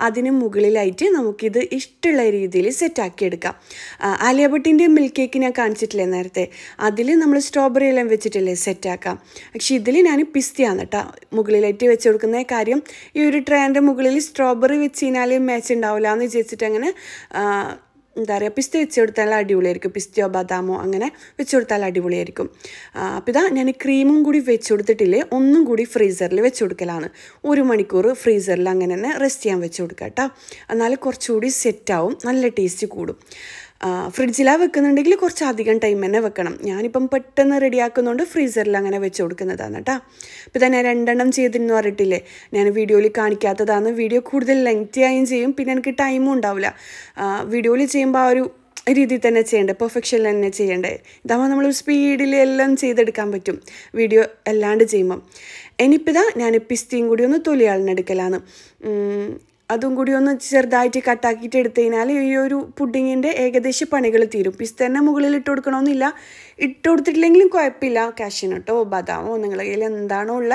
അതിന് മുകളിലായിട്ട് നമുക്കിത് ഇഷ്ടമുള്ള രീതിയിൽ സെറ്റാക്കി എടുക്കാം ആലിയഭട്ടിൻ്റെ മിൽക്ക് കേക്ക് ഞാൻ കാണിച്ചിട്ടില്ലേ നേരത്തെ അതിൽ നമ്മൾ സ്ട്രോബെറി എല്ലാം വെച്ചിട്ടില്ലേ സെറ്റാക്കാം പക്ഷേ ഇതിൽ ഞാൻ പിസ്തയാണ് കേട്ടോ മുകളിലായിട്ട് വെച്ച് കൊടുക്കുന്ന കാര്യം ഈ ഒരു ട്രേൻ്റെ മുകളിൽ സ്ട്രോബെറി വെച്ച് കഴിഞ്ഞാൽ മാച്ച് ഉണ്ടാവില്ല എന്ന് വിചാരിച്ചിട്ട് അങ്ങനെ എന്താ പറയുക പിസ്ത വെച്ച് കൊടുത്താൽ അടിപൊളിയായിരിക്കും പിസ്തയോ ബദാമോ അങ്ങനെ വെച്ച് കൊടുത്താൽ അടിപൊളിയായിരിക്കും അപ്പം ഇതാ ഞാൻ ക്രീമും കൂടി വെച്ച് കൊടുത്തിട്ടില്ലേ ഒന്നും കൂടി ഫ്രീസറിൽ വെച്ച് കൊടുക്കലാണ് ഒരു മണിക്കൂർ ഫ്രീസറിൽ അങ്ങനെ തന്നെ റെസ്റ്റ് ചെയ്യാൻ വെച്ച് കൊടുക്കാം കേട്ടോ എന്നാൽ കുറച്ചുകൂടി സെറ്റാവും നല്ല ടേസ്റ്റ് കൂടും ഫ്രിഡ്ജിലാണ് വെക്കുന്നുണ്ടെങ്കിൽ കുറച്ച് അധികം ടൈം തന്നെ വെക്കണം ഞാനിപ്പം പെട്ടെന്ന് റെഡിയാക്കുന്നതുകൊണ്ട് ഫ്രീസറിൽ അങ്ങനെ വെച്ച് കൊടുക്കുന്നതാണ് കേട്ടോ ഇപ്പം തന്നെ രണ്ടെണ്ണം ചെയ്തിരുന്നു പറഞ്ഞിട്ടില്ലേ ഞാൻ വീഡിയോയിൽ കാണിക്കാത്തതാണ് വീഡിയോ കൂടുതൽ ലെങ്തി ആയും ചെയ്യും പിന്നെ എനിക്ക് ടൈമും ഉണ്ടാവില്ല വീഡിയോയിൽ ചെയ്യുമ്പോൾ ആ ഒരു രീതിയിൽ തന്നെ ചെയ്യേണ്ടത് പെർഫെക്ഷനിൽ തന്നെ ചെയ്യേണ്ടേ ഇതാകുമ്പോൾ നമ്മൾ സ്പീഡിൽ എല്ലാം ചെയ്തെടുക്കാൻ പറ്റും വീഡിയോ അല്ലാണ്ട് ചെയ്യുമ്പം ഇനിയിപ്പോൾ ഇതാ ഞാൻ പിസ്തിയും കൂടി ഒന്ന് തൊലിയാളിനെടുക്കലാണ് അതും കൂടി ഒന്ന് ചെറുതായിട്ട് കട്ടാക്കിയിട്ട് എടുത്തു കഴിഞ്ഞാൽ ഈ ഒരു പുഡിങ്ങിൻ്റെ ഏകദേശ പണികൾ തീരും തന്നെ മുകളിൽ ഇട്ട് കൊടുക്കണമെന്നില്ല ഇട്ട് കൊടുത്തിട്ടില്ലെങ്കിലും കുഴപ്പമില്ല കാഷ്യനോട്ടോ ബദാമോ നിങ്ങളെ കയ്യിൽ എന്താണോ ഉള്ള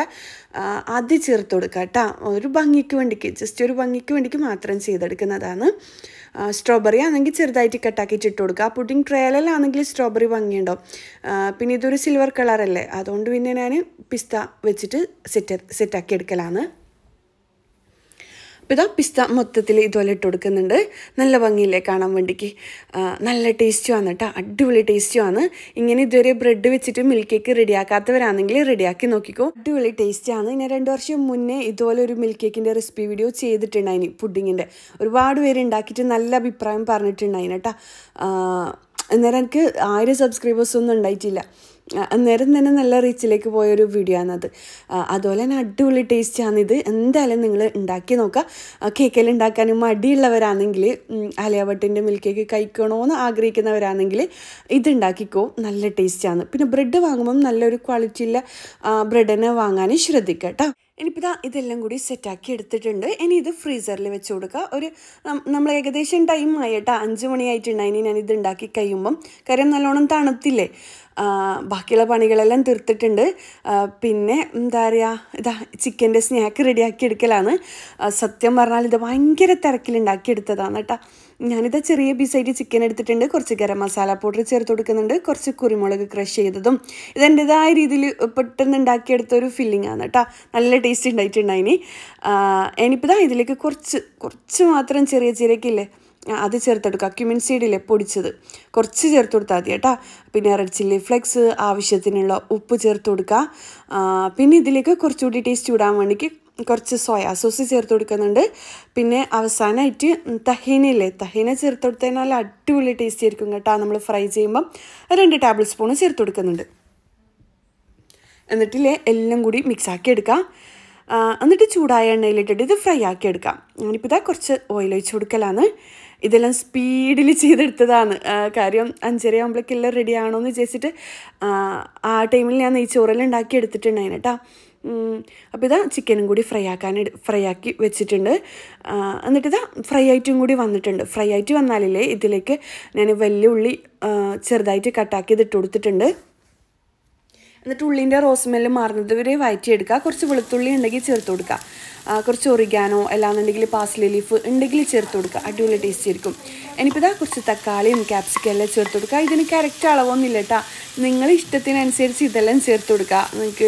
അത് ചേർത്ത് കൊടുക്കുക കേട്ടോ ഒരു ഭംഗിക്ക് വേണ്ടിക്ക് ജസ്റ്റ് ഒരു ഭംഗിക്ക് വേണ്ടിക്ക് മാത്രം ചെയ്തെടുക്കുന്നതാണ് സ്ട്രോബെറി ആണെങ്കിൽ ചെറുതായിട്ട് കട്ടാക്കിയിട്ട് ഇട്ട് കൊടുക്കുക ആ പുഡിങ് ട്രയലിലാണെങ്കിൽ സ്ട്രോബെറി ഭംഗിയുണ്ടാവും പിന്നെ ഇതൊരു സിൽവർ കളറല്ലേ അതുകൊണ്ട് പിന്നെ ഞാൻ പിസ്ത വെച്ചിട്ട് സെറ്റ് സെറ്റാക്കി എടുക്കലാണ് അപ്പോൾ ഇതാ പിസ്ത മൊത്തത്തിൽ ഇതുപോലെ ഇട്ട് കൊടുക്കുന്നുണ്ട് നല്ല ഭംഗിയില്ലേ കാണാൻ വേണ്ടിക്ക് നല്ല ടേസ്റ്റും ആണ് കേട്ടോ അടിപൊളി ടേസ്റ്റും ആണ് ഇങ്ങനെ ഇതുവരെ ബ്രെഡ് വെച്ചിട്ട് മിൽക്ക് കേക്ക് റെഡിയാക്കാത്തവരാണെങ്കിൽ റെഡിയാക്കി നോക്കിക്കോ അടിപൊളി ടേസ്റ്റ് ആണ് ഞാൻ രണ്ട് വർഷം മുന്നേ ഇതുപോലെ ഒരു മിൽക്ക് കേക്കിൻ്റെ റെസിപ്പി വീഡിയോ ചെയ്തിട്ടുണ്ടായിന് പുഡിങ്ങിൻ്റെ ഒരുപാട് പേര് ഉണ്ടാക്കിയിട്ട് നല്ല അഭിപ്രായം പറഞ്ഞിട്ടുണ്ടായിന് കേട്ടോ അന്നേരം എനിക്ക് ആയിരം സബ്സ്ക്രൈബേഴ്സൊന്നും ഉണ്ടായിട്ടില്ല അന്നേരം തന്നെ നല്ല റീച്ചിലേക്ക് പോയ ഒരു വീഡിയോ ആണത് അതുപോലെ തന്നെ അടിപൊളി ഇത് എന്തായാലും നിങ്ങൾ ഉണ്ടാക്കി നോക്കുക കേക്കിൽ ഉണ്ടാക്കാനും മടിയുള്ളവരാണെങ്കിൽ ആലിയ ഭട്ടിൻ്റെ മിൽക്ക് കേക്ക് കഴിക്കണമെന്ന് ആഗ്രഹിക്കുന്നവരാണെങ്കിൽ ഉണ്ടാക്കിക്കോ നല്ല ടേസ്റ്റാണ് പിന്നെ ബ്രെഡ് വാങ്ങുമ്പം നല്ലൊരു ക്വാളിറ്റിയുള്ള ബ്രെഡിനെ വാങ്ങാനും ശ്രദ്ധിക്കുക കേട്ടോ ഇനിയിപ്പോൾ ഇതെല്ലാം കൂടി സെറ്റാക്കി എടുത്തിട്ടുണ്ട് ഇനി ഇത് ഫ്രീസറിൽ വെച്ച് കൊടുക്കുക ഒരു നമ്മൾ ഏകദേശം ടൈം ആയിട്ടാ അഞ്ച് മണിയായിട്ടുണ്ട് ഇനി ഇത് ഉണ്ടാക്കി കഴിയുമ്പം കാര്യം നല്ലോണം തണുത്തില്ലേ ബാക്കിയുള്ള പണികളെല്ലാം തീർത്തിട്ടുണ്ട് പിന്നെ എന്താ പറയുക ഇതാ ചിക്കൻ്റെ സ്നാക്ക് റെഡിയാക്കി എടുക്കലാണ് സത്യം പറഞ്ഞാൽ ഇത് ഭയങ്കര തിരക്കിലുണ്ടാക്കി എടുത്തതാണ് കേട്ടോ ഞാനിതാ ചെറിയ പീസായിട്ട് ചിക്കൻ എടുത്തിട്ടുണ്ട് കുറച്ച് ഗരം മസാല പൗഡർ ചേർത്ത് കൊടുക്കുന്നുണ്ട് കുറച്ച് കുരുമുളക് ക്രഷ് ചെയ്തതും ഇതെൻ്റെതായ രീതിയിൽ പെട്ടെന്ന് ഉണ്ടാക്കിയെടുത്ത ഒരു ഫില്ലിംഗ് ആണ് കേട്ടോ നല്ല ടേസ്റ്റ് ഉണ്ടായിട്ടുണ്ടായിനി ഇനിയിപ്പോൾ ഇതാ ഇതിലേക്ക് കുറച്ച് കുറച്ച് മാത്രം ചെറിയ ചീരക്കില്ലേ അത് ചേർത്തെടുക്കുക ക്യുമിൻ സീഡിലെ പൊടിച്ചത് കുറച്ച് ചേർത്ത് കൊടുത്താൽ മതി കേട്ടോ പിന്നെ റെഡ് ചില്ലി ഫ്ലെക്സ് ആവശ്യത്തിനുള്ള ഉപ്പ് ചേർത്ത് കൊടുക്കുക പിന്നെ ഇതിലേക്ക് കുറച്ചുകൂടി ടേസ്റ്റ് വിടാൻ വേണ്ടിക്ക് കുറച്ച് സോയാ സോസ് ചേർത്ത് കൊടുക്കുന്നുണ്ട് പിന്നെ അവസാനമായിട്ട് തഹീനയില്ലേ തഹീന ചേർത്ത് കൊടുത്തതിനാൽ അടിപൊളി ടേസ്റ്റ് ആയിരിക്കും കേട്ടോ നമ്മൾ ഫ്രൈ ചെയ്യുമ്പം രണ്ട് ടേബിൾ സ്പൂൺ ചേർത്ത് കൊടുക്കുന്നുണ്ട് എന്നിട്ടില്ലേ എല്ലാം കൂടി മിക്സ് ആക്കി എടുക്കാം എന്നിട്ട് ചൂടായ എണ്ണയിലിട്ടിട്ട് ഇത് ഫ്രൈ ആക്കി എടുക്കാം ഞാനിപ്പോൾ ഇതാ കുറച്ച് ഓയിൽ ഒഴിച്ച് കൊടുക്കലാണ് ഇതെല്ലാം സ്പീഡിൽ ചെയ്തെടുത്തതാണ് കാര്യം അഞ്ചര ആകുമ്പോഴേക്കെല്ലാം റെഡി ആണോ എന്ന് വിചാരിച്ചിട്ട് ആ ടൈമിൽ ഞാൻ നെയ്ച്ചോറെല്ലാം ഉണ്ടാക്കി എടുത്തിട്ടുണ്ടായിരുന്നു കേട്ടോ അപ്പോൾ ഇതാ ചിക്കനും കൂടി ഫ്രൈ ആക്കാൻ ഫ്രൈ ആക്കി വെച്ചിട്ടുണ്ട് എന്നിട്ട് ഇതാ ഫ്രൈ ആയിട്ടും കൂടി വന്നിട്ടുണ്ട് ഫ്രൈ ആയിട്ട് വന്നാലില്ലേ ഇതിലേക്ക് ഞാൻ വെല്ലുള്ളി ചെറുതായിട്ട് കട്ടാക്കി ഇതിട്ട് കൊടുത്തിട്ടുണ്ട് എന്നിട്ട് ഉള്ളിൻ്റെ റോസ് സ്മെല്ല് മാറുന്നത് വരെ വയറ്റിയെടുക്കുക കുറച്ച് വെളുത്തുള്ളി ഉണ്ടെങ്കിൽ ചേർത്ത് കൊടുക്കുക കുറച്ച് ഒറിഗാനോ അല്ലാന്നുണ്ടെങ്കിൽ പാസ്ലി ലീഫ് ഉണ്ടെങ്കിൽ ചേർത്ത് കൊടുക്കുക അടിപൊളി ടേസ്റ്റ് ആയിരിക്കും ഇനിയിപ്പോൾ ഇതാ കുറച്ച് തക്കാളിയും ക്യാപ്സിക്കം എല്ലാം ചേർത്ത് കൊടുക്കുക ഇതിന് കറക്റ്റ് അളവൊന്നുമില്ല കേട്ടോ നിങ്ങൾ ഇഷ്ടത്തിനനുസരിച്ച് ഇതെല്ലാം ചേർത്ത് കൊടുക്കുക നിങ്ങൾക്ക്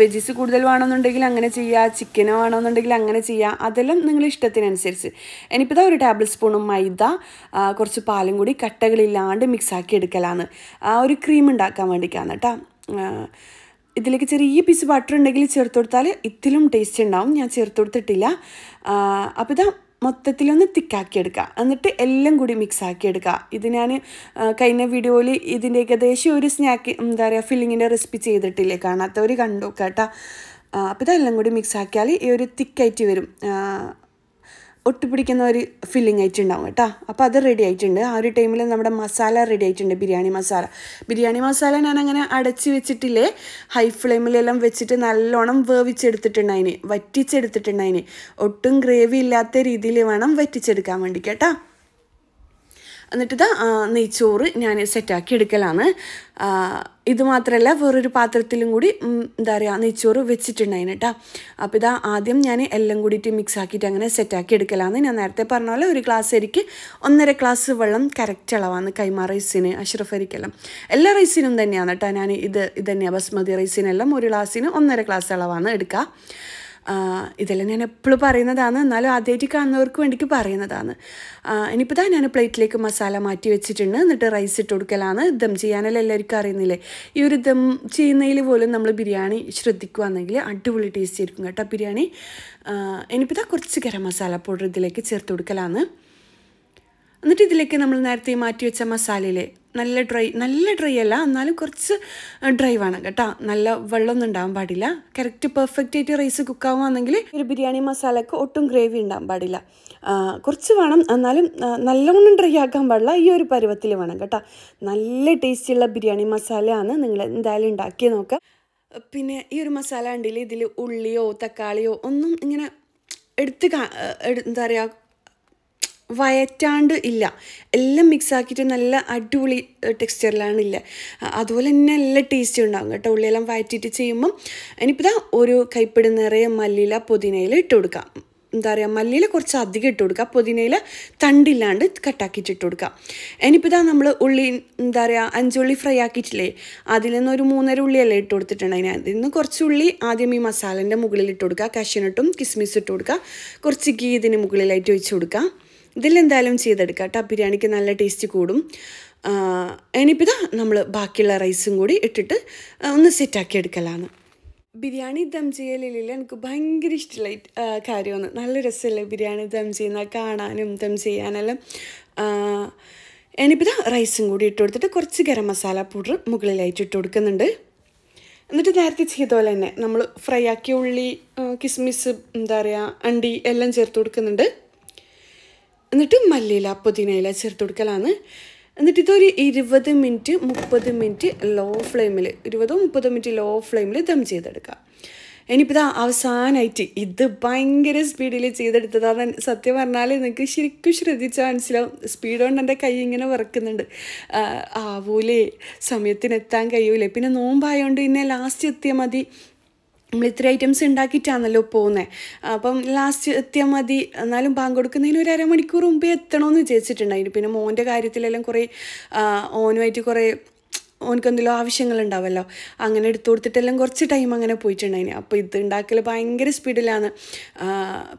വെജീസ് കൂടുതൽ വേണമെന്നുണ്ടെങ്കിൽ അങ്ങനെ ചെയ്യുക ചിക്കന് വേണമെന്നുണ്ടെങ്കിൽ അങ്ങനെ ചെയ്യുക അതെല്ലാം നിങ്ങൾ ഇഷ്ടത്തിനനുസരിച്ച് ഇനിയിപ്പോൾ ഇതാ ഒരു ടേബിൾ സ്പൂണും മൈദ കുറച്ച് പാലും കൂടി കട്ടകളില്ലാണ്ട് മിക്സാക്കി എടുക്കലാണ് ആ ഒരു ക്രീം ഉണ്ടാക്കാൻ വേണ്ടിക്കാന്ന് കേട്ടോ ഇതിലേക്ക് ചെറിയ പീസ് ബട്ടർ ഉണ്ടെങ്കിൽ ചേർത്ത് കൊടുത്താൽ ഇത്തിലും ടേസ്റ്റ് ഉണ്ടാവും ഞാൻ ചേർത്ത് കൊടുത്തിട്ടില്ല അപ്പോൾ ഇതാ മൊത്തത്തിലൊന്ന് തിക്കാക്കി എടുക്കുക എന്നിട്ട് എല്ലാം കൂടി മിക്സ് ആക്കി എടുക്കുക ഇത് ഞാൻ കഴിഞ്ഞ വീഡിയോയിൽ ഇതിൻ്റെ ഏകദേശം ഒരു സ്നാക്ക് എന്താ പറയുക ഫില്ലിങ്ങിൻ്റെ റെസിപ്പി ചെയ്തിട്ടില്ലേ കാണാത്തവർ കണ്ടു കേട്ടോ അപ്പോൾ ഇതെല്ലാം കൂടി മിക്സ് ആക്കിയാൽ ഈ ഒരു തിക്കായിട്ട് വരും ഒട്ടിപ്പിടിക്കുന്ന ഒരു ഫില്ലിംഗ് ആയിട്ടുണ്ടാവും കേട്ടോ അപ്പോൾ അത് റെഡി ആയിട്ടുണ്ട് ആ ഒരു ടൈമിൽ നമ്മുടെ മസാല റെഡി ആയിട്ടുണ്ട് ബിരിയാണി മസാല ബിരിയാണി മസാല ഞാൻ അങ്ങനെ അടച്ച് വെച്ചിട്ടില്ലേ ഹൈ ഫ്ലെയിമിലെല്ലാം വെച്ചിട്ട് നല്ലോണം വേവിച്ചെടുത്തിട്ടുണ്ട് അതിന് വറ്റിച്ചെടുത്തിട്ടുണ്ട് അതിന് ഒട്ടും ഗ്രേവി ഇല്ലാത്ത രീതിയിൽ വേണം വറ്റിച്ചെടുക്കാൻ വേണ്ടി കേട്ടോ എന്നിട്ടിത് നെയ്ച്ചോറ് ഞാൻ സെറ്റാക്കി എടുക്കലാണ് ഇത് മാത്രമല്ല വേറൊരു പാത്രത്തിലും കൂടി എന്താ പറയുക നെയ്ച്ചോറ് വെച്ചിട്ടുണ്ടായിന് കേട്ടോ അപ്പോൾ ഇതാ ആദ്യം ഞാൻ എല്ലാം കൂടിയിട്ട് മിക്സ് ആക്കിയിട്ട് അങ്ങനെ സെറ്റാക്കി എടുക്കലാണ് ഞാൻ നേരത്തെ പറഞ്ഞ പോലെ ഒരു ഗ്ലാസ് അരിക്ക് ഒന്നര ഗ്ലാസ് വെള്ളം കറക്റ്റ് അളവാണ് കൈമ റൈസിന് അഷ്റഫ് അരിക്കെല്ലാം എല്ലാ റൈസിനും തന്നെയാണ് കേട്ടോ ഞാൻ ഇത് ഇത് തന്നെയാണ് ബസ്മതി റൈസിനെല്ലാം ഒരു ഗ്ലാസ്സിന് ഒന്നര ഗ്ലാസ് അളവാണ് എടുക്കുക ഇതെല്ലാം ഞാൻ എപ്പോഴും പറയുന്നതാണ് എന്നാലും ആദ്യമായിട്ട് കാണുന്നവർക്ക് വേണ്ടിക്ക് പറയുന്നതാണ് ഇനിയിപ്പോൾ ഇതാ ഞാൻ പ്ലേറ്റിലേക്ക് മസാല മാറ്റി വെച്ചിട്ടുണ്ട് എന്നിട്ട് റൈസ് ഇട്ട് കൊടുക്കലാണ് ദം ചെയ്യാനല്ലേ എല്ലാവർക്കും അറിയുന്നില്ലേ ഈ ഒരു ദം ചെയ്യുന്നതിൽ പോലും നമ്മൾ ബിരിയാണി ശ്രദ്ധിക്കുകയാണെങ്കിൽ അടിപൊളി ടേസ്റ്റ് ആയിരിക്കും കേട്ടോ ബിരിയാണി ഇനിയിപ്പോൾ ഇതാ കുറച്ച് ഗരം മസാല പൗഡർ ഇതിലേക്ക് ചേർത്ത് കൊടുക്കലാണ് എന്നിട്ട് ഇതിലേക്ക് നമ്മൾ നേരത്തെ മാറ്റി വെച്ച മസാലയിലെ നല്ല ഡ്രൈ നല്ല ഡ്രൈ അല്ല എന്നാലും കുറച്ച് ഡ്രൈ വേണം കേട്ടോ നല്ല വെള്ളമൊന്നും ഉണ്ടാവാൻ പാടില്ല കറക്റ്റ് പെർഫെക്റ്റ് ആയിട്ട് റൈസ് കുക്കാവുകയാണെങ്കിൽ ഒരു ബിരിയാണി മസാലയ്ക്ക് ഒട്ടും ഗ്രേവി ഉണ്ടാവാൻ പാടില്ല കുറച്ച് വേണം എന്നാലും നല്ലവണ്ണം ഡ്രൈ ആക്കാൻ പാടില്ല ഈ ഒരു പരുവത്തിൽ വേണം കേട്ടോ നല്ല ടേസ്റ്റിയുള്ള ബിരിയാണി മസാലയാണ് നിങ്ങൾ എന്തായാലും ഉണ്ടാക്കി നോക്കുക പിന്നെ ഈ ഒരു മസാല ഉണ്ടെങ്കിൽ ഇതിൽ ഉള്ളിയോ തക്കാളിയോ ഒന്നും ഇങ്ങനെ എടുത്ത് എന്താ പറയുക വയറ്റാണ്ട് ഇല്ല എല്ലാം മിക്സ് ആക്കിയിട്ട് നല്ല അടിപൊളി ടെക്സ്ചറിലാണ് ഇല്ല അതുപോലെ തന്നെ നല്ല ടേസ്റ്റ് ഉണ്ടാകും കേട്ടോ ഉള്ളിയെല്ലാം വയറ്റിയിട്ട് ചെയ്യുമ്പം ഇനിയിപ്പോൾ ഇതാ ഒരു കൈപ്പിടി നിറയെ മല്ലിയില പുതിനയിൽ ഇട്ട് കൊടുക്കാം എന്താ പറയുക മല്ലിയില കുറച്ച് അധികം ഇട്ട് കൊടുക്കുക പുതിനയില തണ്ടില്ലാണ്ട് കട്ടാക്കിയിട്ട് ഇട്ട് കൊടുക്കുക ഇനിയിപ്പോൾ ഇതാ നമ്മൾ ഉള്ളി എന്താ പറയുക അഞ്ചുള്ളി ഫ്രൈ ആക്കിയിട്ടില്ലേ അതിൽ നിന്ന് ഒരു മൂന്നര ഉള്ളിയല്ലേ ഇട്ട് കൊടുത്തിട്ടുണ്ട് അതിൽ നിന്ന് കുറച്ച് ഉള്ളി ആദ്യം ഈ മസാലേൻ്റെ മുകളിൽ ഇട്ട് കൊടുക്കുക കാഷ്യനട്ടും കിസ്മിസ് ഇട്ട് കൊടുക്കുക കുറച്ച് ഗീ ഇതിന് മുകളിലായിട്ട് ഒഴിച്ച് കൊടുക്കുക ഇതിലെന്തായാലും ചെയ്തെടുക്കാം കേട്ടോ ബിരിയാണിക്ക് നല്ല ടേസ്റ്റ് കൂടും ഇനിയിപ്പിതാ നമ്മൾ ബാക്കിയുള്ള റൈസും കൂടി ഇട്ടിട്ട് ഒന്ന് സെറ്റാക്കി എടുക്കലാണ് ബിരിയാണി ദം ചെയ്യലില്ല എനിക്ക് ഭയങ്കര ഇഷ്ടമുള്ള കാര്യമാണ് നല്ല രസമല്ലേ ബിരിയാണി ദം ചെയ്യുന്ന കാണാനും ദം ചെയ്യാനെല്ലാം ഇനിയിപ്പിതാ റൈസും കൂടി ഇട്ട് കൊടുത്തിട്ട് കുറച്ച് ഗരം മസാല പൗഡർ മുകളിലായിട്ട് ഇട്ട് കൊടുക്കുന്നുണ്ട് എന്നിട്ട് നേരത്തെ ചെയ്ത പോലെ തന്നെ നമ്മൾ ഫ്രൈ ആക്കിയ ഉള്ളി കിസ്മിസ് എന്താ പറയുക അണ്ടി എല്ലാം ചേർത്ത് കൊടുക്കുന്നുണ്ട് എന്നിട്ട് മല്ലിയില പുതിനയില ചേർത്ത് കൊടുക്കലാണ് എന്നിട്ട് ഇതൊരു ഇരുപത് മിനിറ്റ് മുപ്പത് മിനിറ്റ് ലോ ഫ്ലെയിമിൽ ഇരുപതോ മുപ്പതോ മിനിറ്റ് ലോ ഫ്ലെയിമിൽ ദം ചെയ്തെടുക്കുക ഇനിയിപ്പോൾ ഇതാ അവസാനമായിട്ട് ഇത് ഭയങ്കര സ്പീഡിൽ ചെയ്തെടുത്തതാണ് സത്യം പറഞ്ഞാൽ നിങ്ങൾക്ക് ശരിക്കും ശ്രദ്ധിച്ചാൽ മനസ്സിലാവും സ്പീഡ് കൊണ്ട് എൻ്റെ കൈ ഇങ്ങനെ വിറക്കുന്നുണ്ട് ആവൂലേ സമയത്തിനെത്താൻ കഴിയൂലേ പിന്നെ നോമ്പായതുകൊണ്ട് പിന്നെ ലാസ്റ്റ് എത്തിയാൽ മതി നമ്മൾ ഇത്ര ഐറ്റംസ് ഉണ്ടാക്കിയിട്ടാണല്ലോ പോകുന്നത് അപ്പം ലാസ്റ്റ് എത്തിയാൽ മതി എന്നാലും ബാങ്ക് കൊടുക്കുന്നതിന് ഒരു അരമണിക്കൂർ മുമ്പേ എത്തണമെന്ന് വിചാരിച്ചിട്ടുണ്ടായിരുന്നു പിന്നെ മോൻ്റെ കാര്യത്തിലെല്ലാം കുറേ ഓനുമായിട്ട് കുറേ ഓനക്കെന്തെങ്കിലും ആവശ്യങ്ങളുണ്ടാവുമല്ലോ അങ്ങനെ എടുത്തു കൊടുത്തിട്ടെല്ലാം കുറച്ച് ടൈം അങ്ങനെ പോയിട്ടുണ്ടായിന് അപ്പോൾ ഇത് ഉണ്ടാക്കൽ ഭയങ്കര സ്പീഡിലാണ്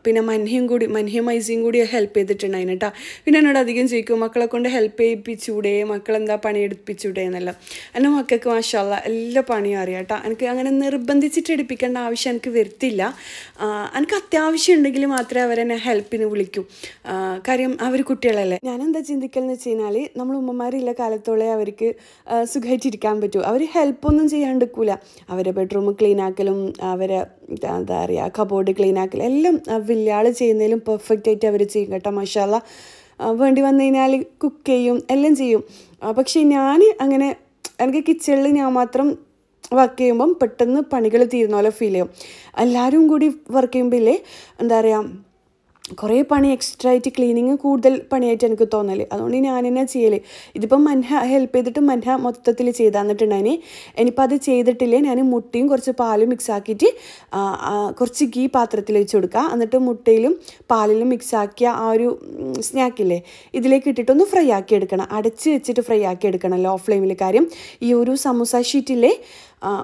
പിന്നെ മഞ്ഞയും കൂടി മഞ്ഞയും ഐസിയും കൂടി ഹെൽപ്പ് ചെയ്തിട്ടുണ്ടായിന് കേട്ടോ പിന്നെ എന്നോട് അധികം ചോദിക്കും മക്കളെ കൊണ്ട് ഹെൽപ്പ് ചെയ്യിപ്പിച്ചൂടെ മക്കളെന്താ എടുപ്പിച്ചൂടെ എന്നല്ലോ എൻ്റെ മക്കൾക്ക് മാഷല്ല എല്ലാ പണിയും അറിയാം കേട്ടോ എനിക്ക് അങ്ങനെ നിർബന്ധിച്ചിട്ട് എടുപ്പിക്കേണ്ട ആവശ്യം എനിക്ക് വരുത്തില്ല എനിക്ക് അത്യാവശ്യം ഉണ്ടെങ്കിൽ മാത്രമേ അവരെന്നെ ഹെൽപ്പിന് വിളിക്കൂ കാര്യം അവർ കുട്ടികളല്ലേ ഞാനെന്താ ചിന്തിക്കലെന്ന് വെച്ച് കഴിഞ്ഞാൽ നമ്മൾ ഉമ്മമാരില്ല കാലത്തോളെ അവർക്ക് സുഖ ഇരിക്കാൻ പറ്റൂ അവർ ഹെൽപ്പൊന്നും ചെയ്യാണ്ടിരിക്കില്ല അവരെ ബെഡ്റൂം ക്ലീനാക്കലും അവരെ എന്താ പറയുക കബോർഡ് ക്ലീനാക്കലും എല്ലാം വില്ലയാൾ ചെയ്യുന്നതിലും പെർഫെക്റ്റ് ആയിട്ട് അവർ ചെയ്യും കേട്ടോ മഷാല വേണ്ടി വന്നു കഴിഞ്ഞാൽ കുക്ക് ചെയ്യും എല്ലാം ചെയ്യും പക്ഷേ ഞാൻ അങ്ങനെ എനിക്ക് കിച്ചണിൽ ഞാൻ മാത്രം വർക്ക് ചെയ്യുമ്പം പെട്ടെന്ന് പണികൾ തീരുന്ന പോലെ ഫീൽ ചെയ്യും എല്ലാവരും കൂടി വർക്ക് ചെയ്യുമ്പോഴേ എന്താ പറയുക കുറേ പണി എക്സ്ട്രാ ആയിട്ട് ക്ലീനിങ് കൂടുതൽ പണിയായിട്ട് എനിക്ക് തോന്നൽ അതുകൊണ്ട് ഞാൻ തന്നെ ചെയ്യൽ ഇതിപ്പം മൻഹ ഹെൽപ്പ് ചെയ്തിട്ട് മൻഹ മൊത്തത്തിൽ ചെയ്താന്നിട്ടുണ്ടായിന് ഇനിയിപ്പോൾ അത് ചെയ്തിട്ടില്ലേ ഞാൻ മുട്ടയും കുറച്ച് പാലും മിക്സ് ആക്കിയിട്ട് കുറച്ച് ഗീ പാത്രത്തിൽ വെച്ച് കൊടുക്കുക എന്നിട്ട് മുട്ടയിലും പാലിലും മിക്സ് ആക്കിയ ആ ഒരു സ്നാക്കില്ലേ ഇതിലേക്ക് ഇട്ടിട്ടൊന്ന് ഫ്രൈ ആക്കി എടുക്കണം അടച്ച് വെച്ചിട്ട് ഫ്രൈ ആക്കി എടുക്കണം ലോ ഫ്ലെയിമിൽ കാര്യം ഈ ഒരു സമൂസ ഷീറ്റിലെ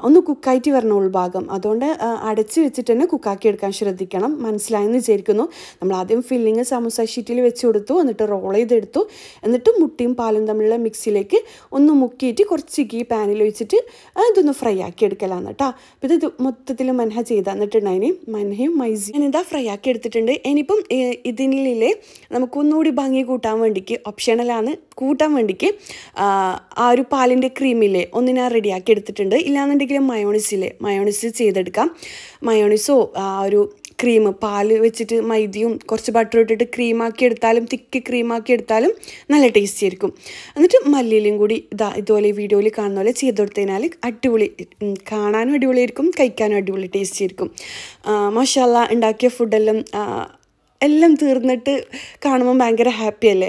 ഒന്ന് കുക്കായിട്ട് വരണം ഉൾഭാഗം അതുകൊണ്ട് അടച്ച് വെച്ചിട്ട് തന്നെ കുക്കാക്കി എടുക്കാൻ ശ്രദ്ധിക്കണം മനസ്സിലായെന്ന് വിചാരിക്കുന്നു നമ്മൾ ആദ്യം ഫില്ലിങ് സമൂസ ഷീറ്റിൽ വെച്ച് കൊടുത്തു എന്നിട്ട് റോൾ ചെയ്തെടുത്തു എന്നിട്ട് മുട്ടിയും പാലും തമ്മിലുള്ള മിക്സിയിലേക്ക് ഒന്ന് മുക്കിയിട്ട് കുറച്ച് ഗീ പാനിൽ വെച്ചിട്ട് ഇതൊന്ന് ഫ്രൈ ആക്കി എടുക്കലാന്ന് കേട്ടോ അപ്പോൾ ഇത് മൊത്തത്തിൽ മനഹ ചെയ്ത് തന്നിട്ടുണ്ട് അതിന് മൻഹയും മൈസി ഞാനിതാ ഫ്രൈ ആക്കി എടുത്തിട്ടുണ്ട് ഇനിയിപ്പം ഇതിനിലെ നമുക്കൊന്നുകൂടി ഭംഗി കൂട്ടാൻ വേണ്ടിക്ക് ഓപ്ഷണലാണ് കൂട്ടാൻ വേണ്ടിക്ക് ആ ഒരു പാലിൻ്റെ ക്രീമില്ലേ ഒന്ന് ഞാൻ റെഡിയാക്കി എടുത്തിട്ടുണ്ട് ഇല്ല അല്ലാന്നുണ്ടെങ്കിലും മയോണിസിൽ മയോണിസ് ചെയ്തെടുക്കാം മയോണിസോ ആ ഒരു ക്രീം പാൽ വെച്ചിട്ട് മൈദയും കുറച്ച് ബട്ടർ ഇട്ടിട്ട് ക്രീമാക്കി എടുത്താലും തിക്ക് ക്രീമാക്കി എടുത്താലും നല്ല ടേസ്റ്റി ആയിരിക്കും എന്നിട്ട് മല്ലിയിലും കൂടി ഇതാ ഇതുപോലെ വീഡിയോയിൽ കാണുന്ന പോലെ ചെയ്ത് കൊടുത്തതിനാൽ അടിപൊളി കാണാനും അടിപൊളിയായിരിക്കും കഴിക്കാനും അടിപൊളി ടേസ്റ്റി ആയിരിക്കും മഷാല ഉണ്ടാക്കിയ ഫുഡെല്ലാം എല്ലാം തീർന്നിട്ട് കാണുമ്പോൾ ഭയങ്കര ഹാപ്പിയല്ലേ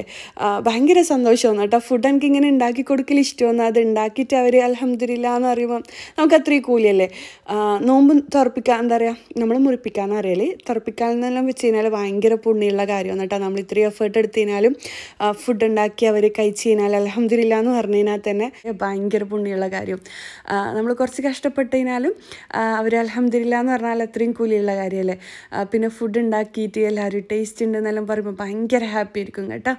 ഭയങ്കര സന്തോഷമാണ് കേട്ടോ ഫുഡ് എനിക്ക് ഇങ്ങനെ ഉണ്ടാക്കി കൊടുക്കൽ ഇഷ്ടമാണ് അത് ഉണ്ടാക്കിയിട്ട് അവർ അലഹമ്മദില്ല എന്ന് പറയുമ്പം നമുക്ക് അത്രയും കൂലിയല്ലേ നോമ്പ് തുറപ്പിക്കാൻ എന്താ പറയുക നമ്മൾ മുറിപ്പിക്കാന്ന് അറിയല് തുറപ്പിക്കാൻ എന്നെല്ലാം വെച്ച് കഴിഞ്ഞാൽ ഭയങ്കര പുണ്യമുള്ള കാര്യമാണ് കേട്ടോ നമ്മൾ ഇത്രയും എഫേർട്ട് എടുത്തു കഴിഞ്ഞാലും ഫുഡ് ഉണ്ടാക്കി അവർ കഴിച്ചു കഴിഞ്ഞാൽ അലഹമ്മദില്ല എന്ന് പറഞ്ഞു കഴിഞ്ഞാൽ തന്നെ ഭയങ്കര പുണ്യമുള്ള കാര്യം നമ്മൾ കുറച്ച് കഷ്ടപ്പെട്ട് കഴിഞ്ഞാലും അവർ അലഹമ്മദില്ല എന്ന് പറഞ്ഞാൽ അത്രയും കൂലിയുള്ള കാര്യമല്ലേ പിന്നെ ഫുഡ് ഉണ്ടാക്കിയിട്ട് എല്ലാവരും ഒരു ടേസ്റ്റ് ഉണ്ടെന്നെല്ലാം പറയുമ്പോൾ ഭയങ്കര ഹാപ്പി ആയിരിക്കും കേട്ടോ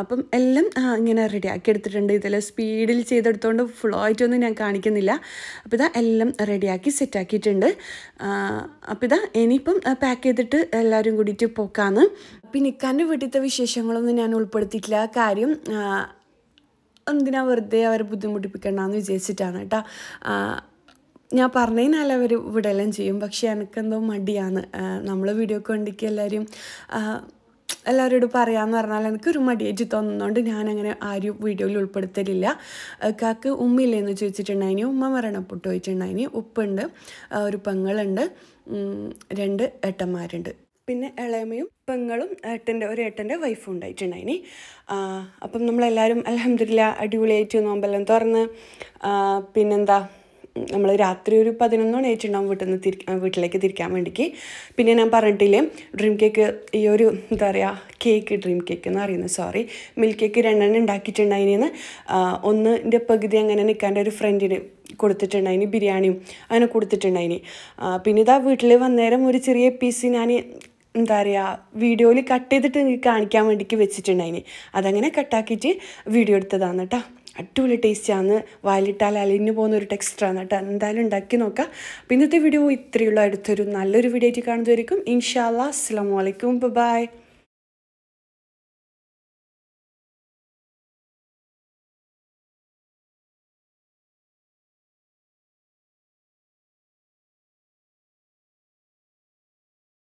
അപ്പം എല്ലാം ഇങ്ങനെ റെഡി ആക്കി എടുത്തിട്ടുണ്ട് ഇതെല്ലാം സ്പീഡിൽ ചെയ്തെടുത്തോണ്ട് ആയിട്ടൊന്നും ഞാൻ കാണിക്കുന്നില്ല അപ്പോൾ ഇതാ എല്ലാം റെഡിയാക്കി സെറ്റാക്കിയിട്ടുണ്ട് അപ്പോൾ ഇതാ ഇനിയിപ്പം പാക്ക് ചെയ്തിട്ട് എല്ലാവരും കൂടിയിട്ട് പോക്കാന്ന് പിന്നെ നിൽക്കാൻ്റെ വീട്ടിലത്തെ വിശേഷങ്ങളൊന്നും ഞാൻ ഉൾപ്പെടുത്തിയിട്ടില്ല കാര്യം എന്തിനാ വെറുതെ അവരെ ബുദ്ധിമുട്ടിപ്പിക്കണ്ടെന്ന് വിചാരിച്ചിട്ടാണ് കേട്ടോ ഞാൻ പറഞ്ഞതിനാൽ അവർ വിടലും ചെയ്യും പക്ഷേ എനിക്കെന്തോ മടിയാണ് നമ്മൾ വീഡിയോ കണ്ടിക്ക് എല്ലാവരും എല്ലാവരോടും പറയാമെന്ന് പറഞ്ഞാൽ എനിക്കൊരു മടിയേറ്റ് തോന്നുന്നതുകൊണ്ട് ഞാനങ്ങനെ ആരും വീഡിയോയിൽ ഉൾപ്പെടുത്തലില്ല കാക്ക് ഉമ്മയില്ലെന്ന് ചോദിച്ചിട്ടുണ്ടായിനി ഉമ്മ മരണപ്പെട്ടു പോയിട്ടുണ്ടായിനി ഉപ്പുണ്ട് ഒരു പെങ്ങളുണ്ട് രണ്ട് ഏട്ടന്മാരുണ്ട് പിന്നെ ഇളയമയും പെങ്ങളും ഏട്ടൻ്റെ ഒരു ഏട്ടൻ്റെ വൈഫും ഉണ്ടായിട്ടുണ്ടായിനി അപ്പം നമ്മളെല്ലാവരും അലഹമില്ല അടിപൊളിയായിട്ട് നോമ്പെല്ലാം തുറന്ന് പിന്നെന്താ നമ്മൾ രാത്രി ഒരു പതിനൊന്ന് മണി ആയിട്ടുണ്ടാവും വീട്ടിൽ നിന്ന് തിരി വീട്ടിലേക്ക് തിരിക്കാൻ വേണ്ടിക്ക് പിന്നെ ഞാൻ പറഞ്ഞിട്ടില്ലേ ഡ്രീം കേക്ക് ഈ ഒരു എന്താ പറയുക കേക്ക് ഡ്രീം കേക്ക് എന്ന് പറയുന്നത് സോറി മിൽക്ക് കേക്ക് രണ്ടെണ്ണം ഉണ്ടാക്കിയിട്ടുണ്ടായിരുന്നു ഒന്നിൻ്റെ പകുതി അങ്ങനെ നിൽക്കാൻ്റെ ഒരു ഫ്രണ്ടിന് കൊടുത്തിട്ടുണ്ടായിനി ബിരിയാണിയും അങ്ങനെ കൊടുത്തിട്ടുണ്ടായിനി പിന്നെ ഇതാ വീട്ടിൽ വന്നേരം ഒരു ചെറിയ പീസ് ഞാൻ എന്താ പറയുക വീഡിയോയിൽ കട്ട് ചെയ്തിട്ട് നിങ്ങൾക്ക് കാണിക്കാൻ വേണ്ടിക്ക് വെച്ചിട്ടുണ്ടായിനി അതങ്ങനെ കട്ടാക്കിയിട്ട് വീഡിയോ എടുത്തതാണ് കേട്ടോ അടിപൊളി ടേസ്റ്റാണ് വാലിട്ടാൽ അലിഞ്ഞു പോകുന്ന ഒരു ടെക്സ്റ്ററാണ് കേട്ടോ എന്തായാലും ഉണ്ടാക്കി നോക്കാം അപ്പം ഇന്നത്തെ വീഡിയോ ഇത്രയുള്ള അടുത്തൊരു നല്ലൊരു വീഡിയോ ആയിട്ട് കാണുന്നതായിരിക്കും ഇൻഷാല്ലാ അസ്സാം വലൈക്കും ബൈ